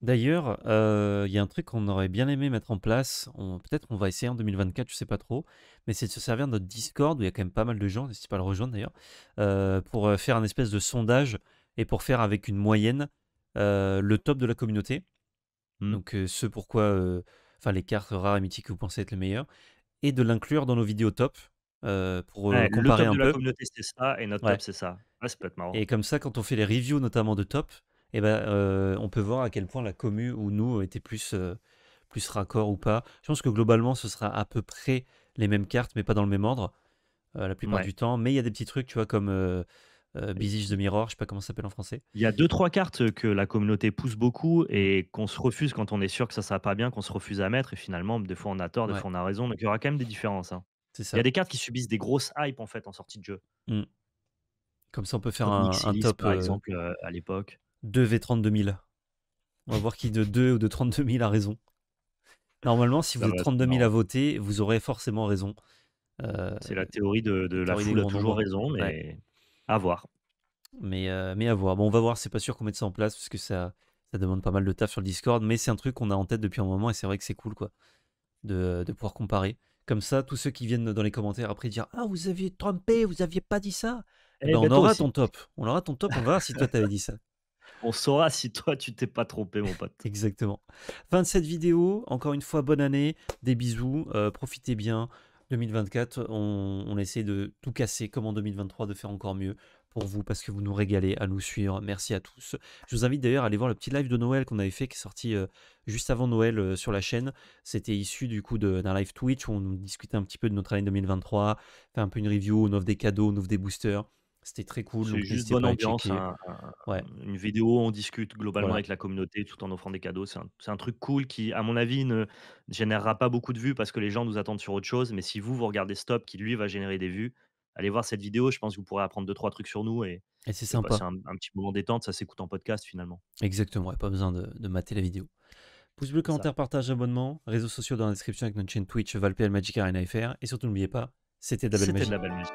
D'ailleurs, euh, il y a un truc qu'on aurait bien aimé mettre en place. Peut-être qu'on va essayer en 2024, je ne sais pas trop. Mais c'est de se servir de notre Discord où il y a quand même pas mal de gens, n'hésitez pas à le rejoindre d'ailleurs, euh, pour euh, faire un espèce de sondage et pour faire avec une moyenne le top de la communauté. Mmh. Donc ce pourquoi, enfin les cartes rares et mythiques que vous pensez être les meilleures et de l'inclure dans nos vidéos top euh, pour euh, comparer un peu. La communauté c'est et notre top c'est ça. peut marrant. Et comme ça, quand on fait les reviews notamment de top, eh ben, euh, on peut voir à quel point la commu ou nous était plus, plus raccord ou pas. Je pense que globalement, ce sera à peu près les mêmes cartes, mais pas dans le même ordre la plupart du temps. Mais il y a des petits trucs, tu vois, comme euh, de the Mirror, je sais pas comment ça s'appelle en français. Il y a deux trois cartes que la communauté pousse beaucoup et qu'on se refuse quand on est sûr que ça ne va pas bien, qu'on se refuse à mettre et finalement des fois on a tort, des fois on a raison, donc il y aura quand même des différences. Hein. Il y a des cartes qui subissent des grosses hype en fait en sortie de jeu. Mmh. Comme ça on peut faire un, top par euh, exemple euh, à l'époque. 2 v 32000 On va voir qui de 2 ou de 32000 a raison. Normalement, si vous êtes 32 à voter, vous aurez forcément raison. Euh, c'est la théorie de, la, rue foule a toujours raison, mais à voir. Mais, euh, mais à voir. Bon, on va voir, c'est pas sûr qu'on mette ça en place parce que ça, ça demande pas mal de taf sur le Discord, mais c'est un truc qu'on a en tête depuis un moment et c'est vrai que c'est cool quoi de, pouvoir comparer. Comme ça, tous ceux qui viennent dans les commentaires après dire Ah, vous aviez trompé, vous aviez pas dit ça, eh eh ben, on ben, aura ton top. On aura ton top, on verra si toi t'avais dit ça. [LAUGHS] On saura si toi tu t'es pas trompé, mon pote. Exactement. Fin de cette vidéo. Encore une fois, bonne année. Des bisous. Euh, profitez bien. 2024, on, essaie de tout casser comme en 2023, de faire encore mieux pour vous parce que vous nous régalez à nous suivre. Merci à tous. Je vous invite d'ailleurs à aller voir le petit live de Noël qu'on avait fait qui est sorti euh, juste avant Noël euh, sur la chaîne. C'était issu du coup d'un live Twitch où on discutait un petit peu de notre année 2023, fait un peu une review, on offre des cadeaux, on offre des boosters. C'était très cool. C'est juste bonne ambiance. Hein, une vidéo, on discute globalement avec la communauté tout en offrant des cadeaux. C'est un, truc cool qui, à mon avis, ne générera pas beaucoup de vues parce que les gens nous attendent sur autre chose. Mais si vous, vous regardez Stop, qui lui va générer des vues, allez voir cette vidéo. Je pense que vous pourrez apprendre deux, trois trucs sur nous. Et, c'est sympa. C'est un, petit moment détente. Ça s'écoute en podcast finalement. Exactement. Pas besoin de, mater la vidéo. Pouce bleu, commentaire, partage, abonnement. Réseaux sociaux dans la description avec notre chaîne Twitch, Valpé, Magic Arena FR. Et surtout, n'oubliez pas, c'était de la belle musique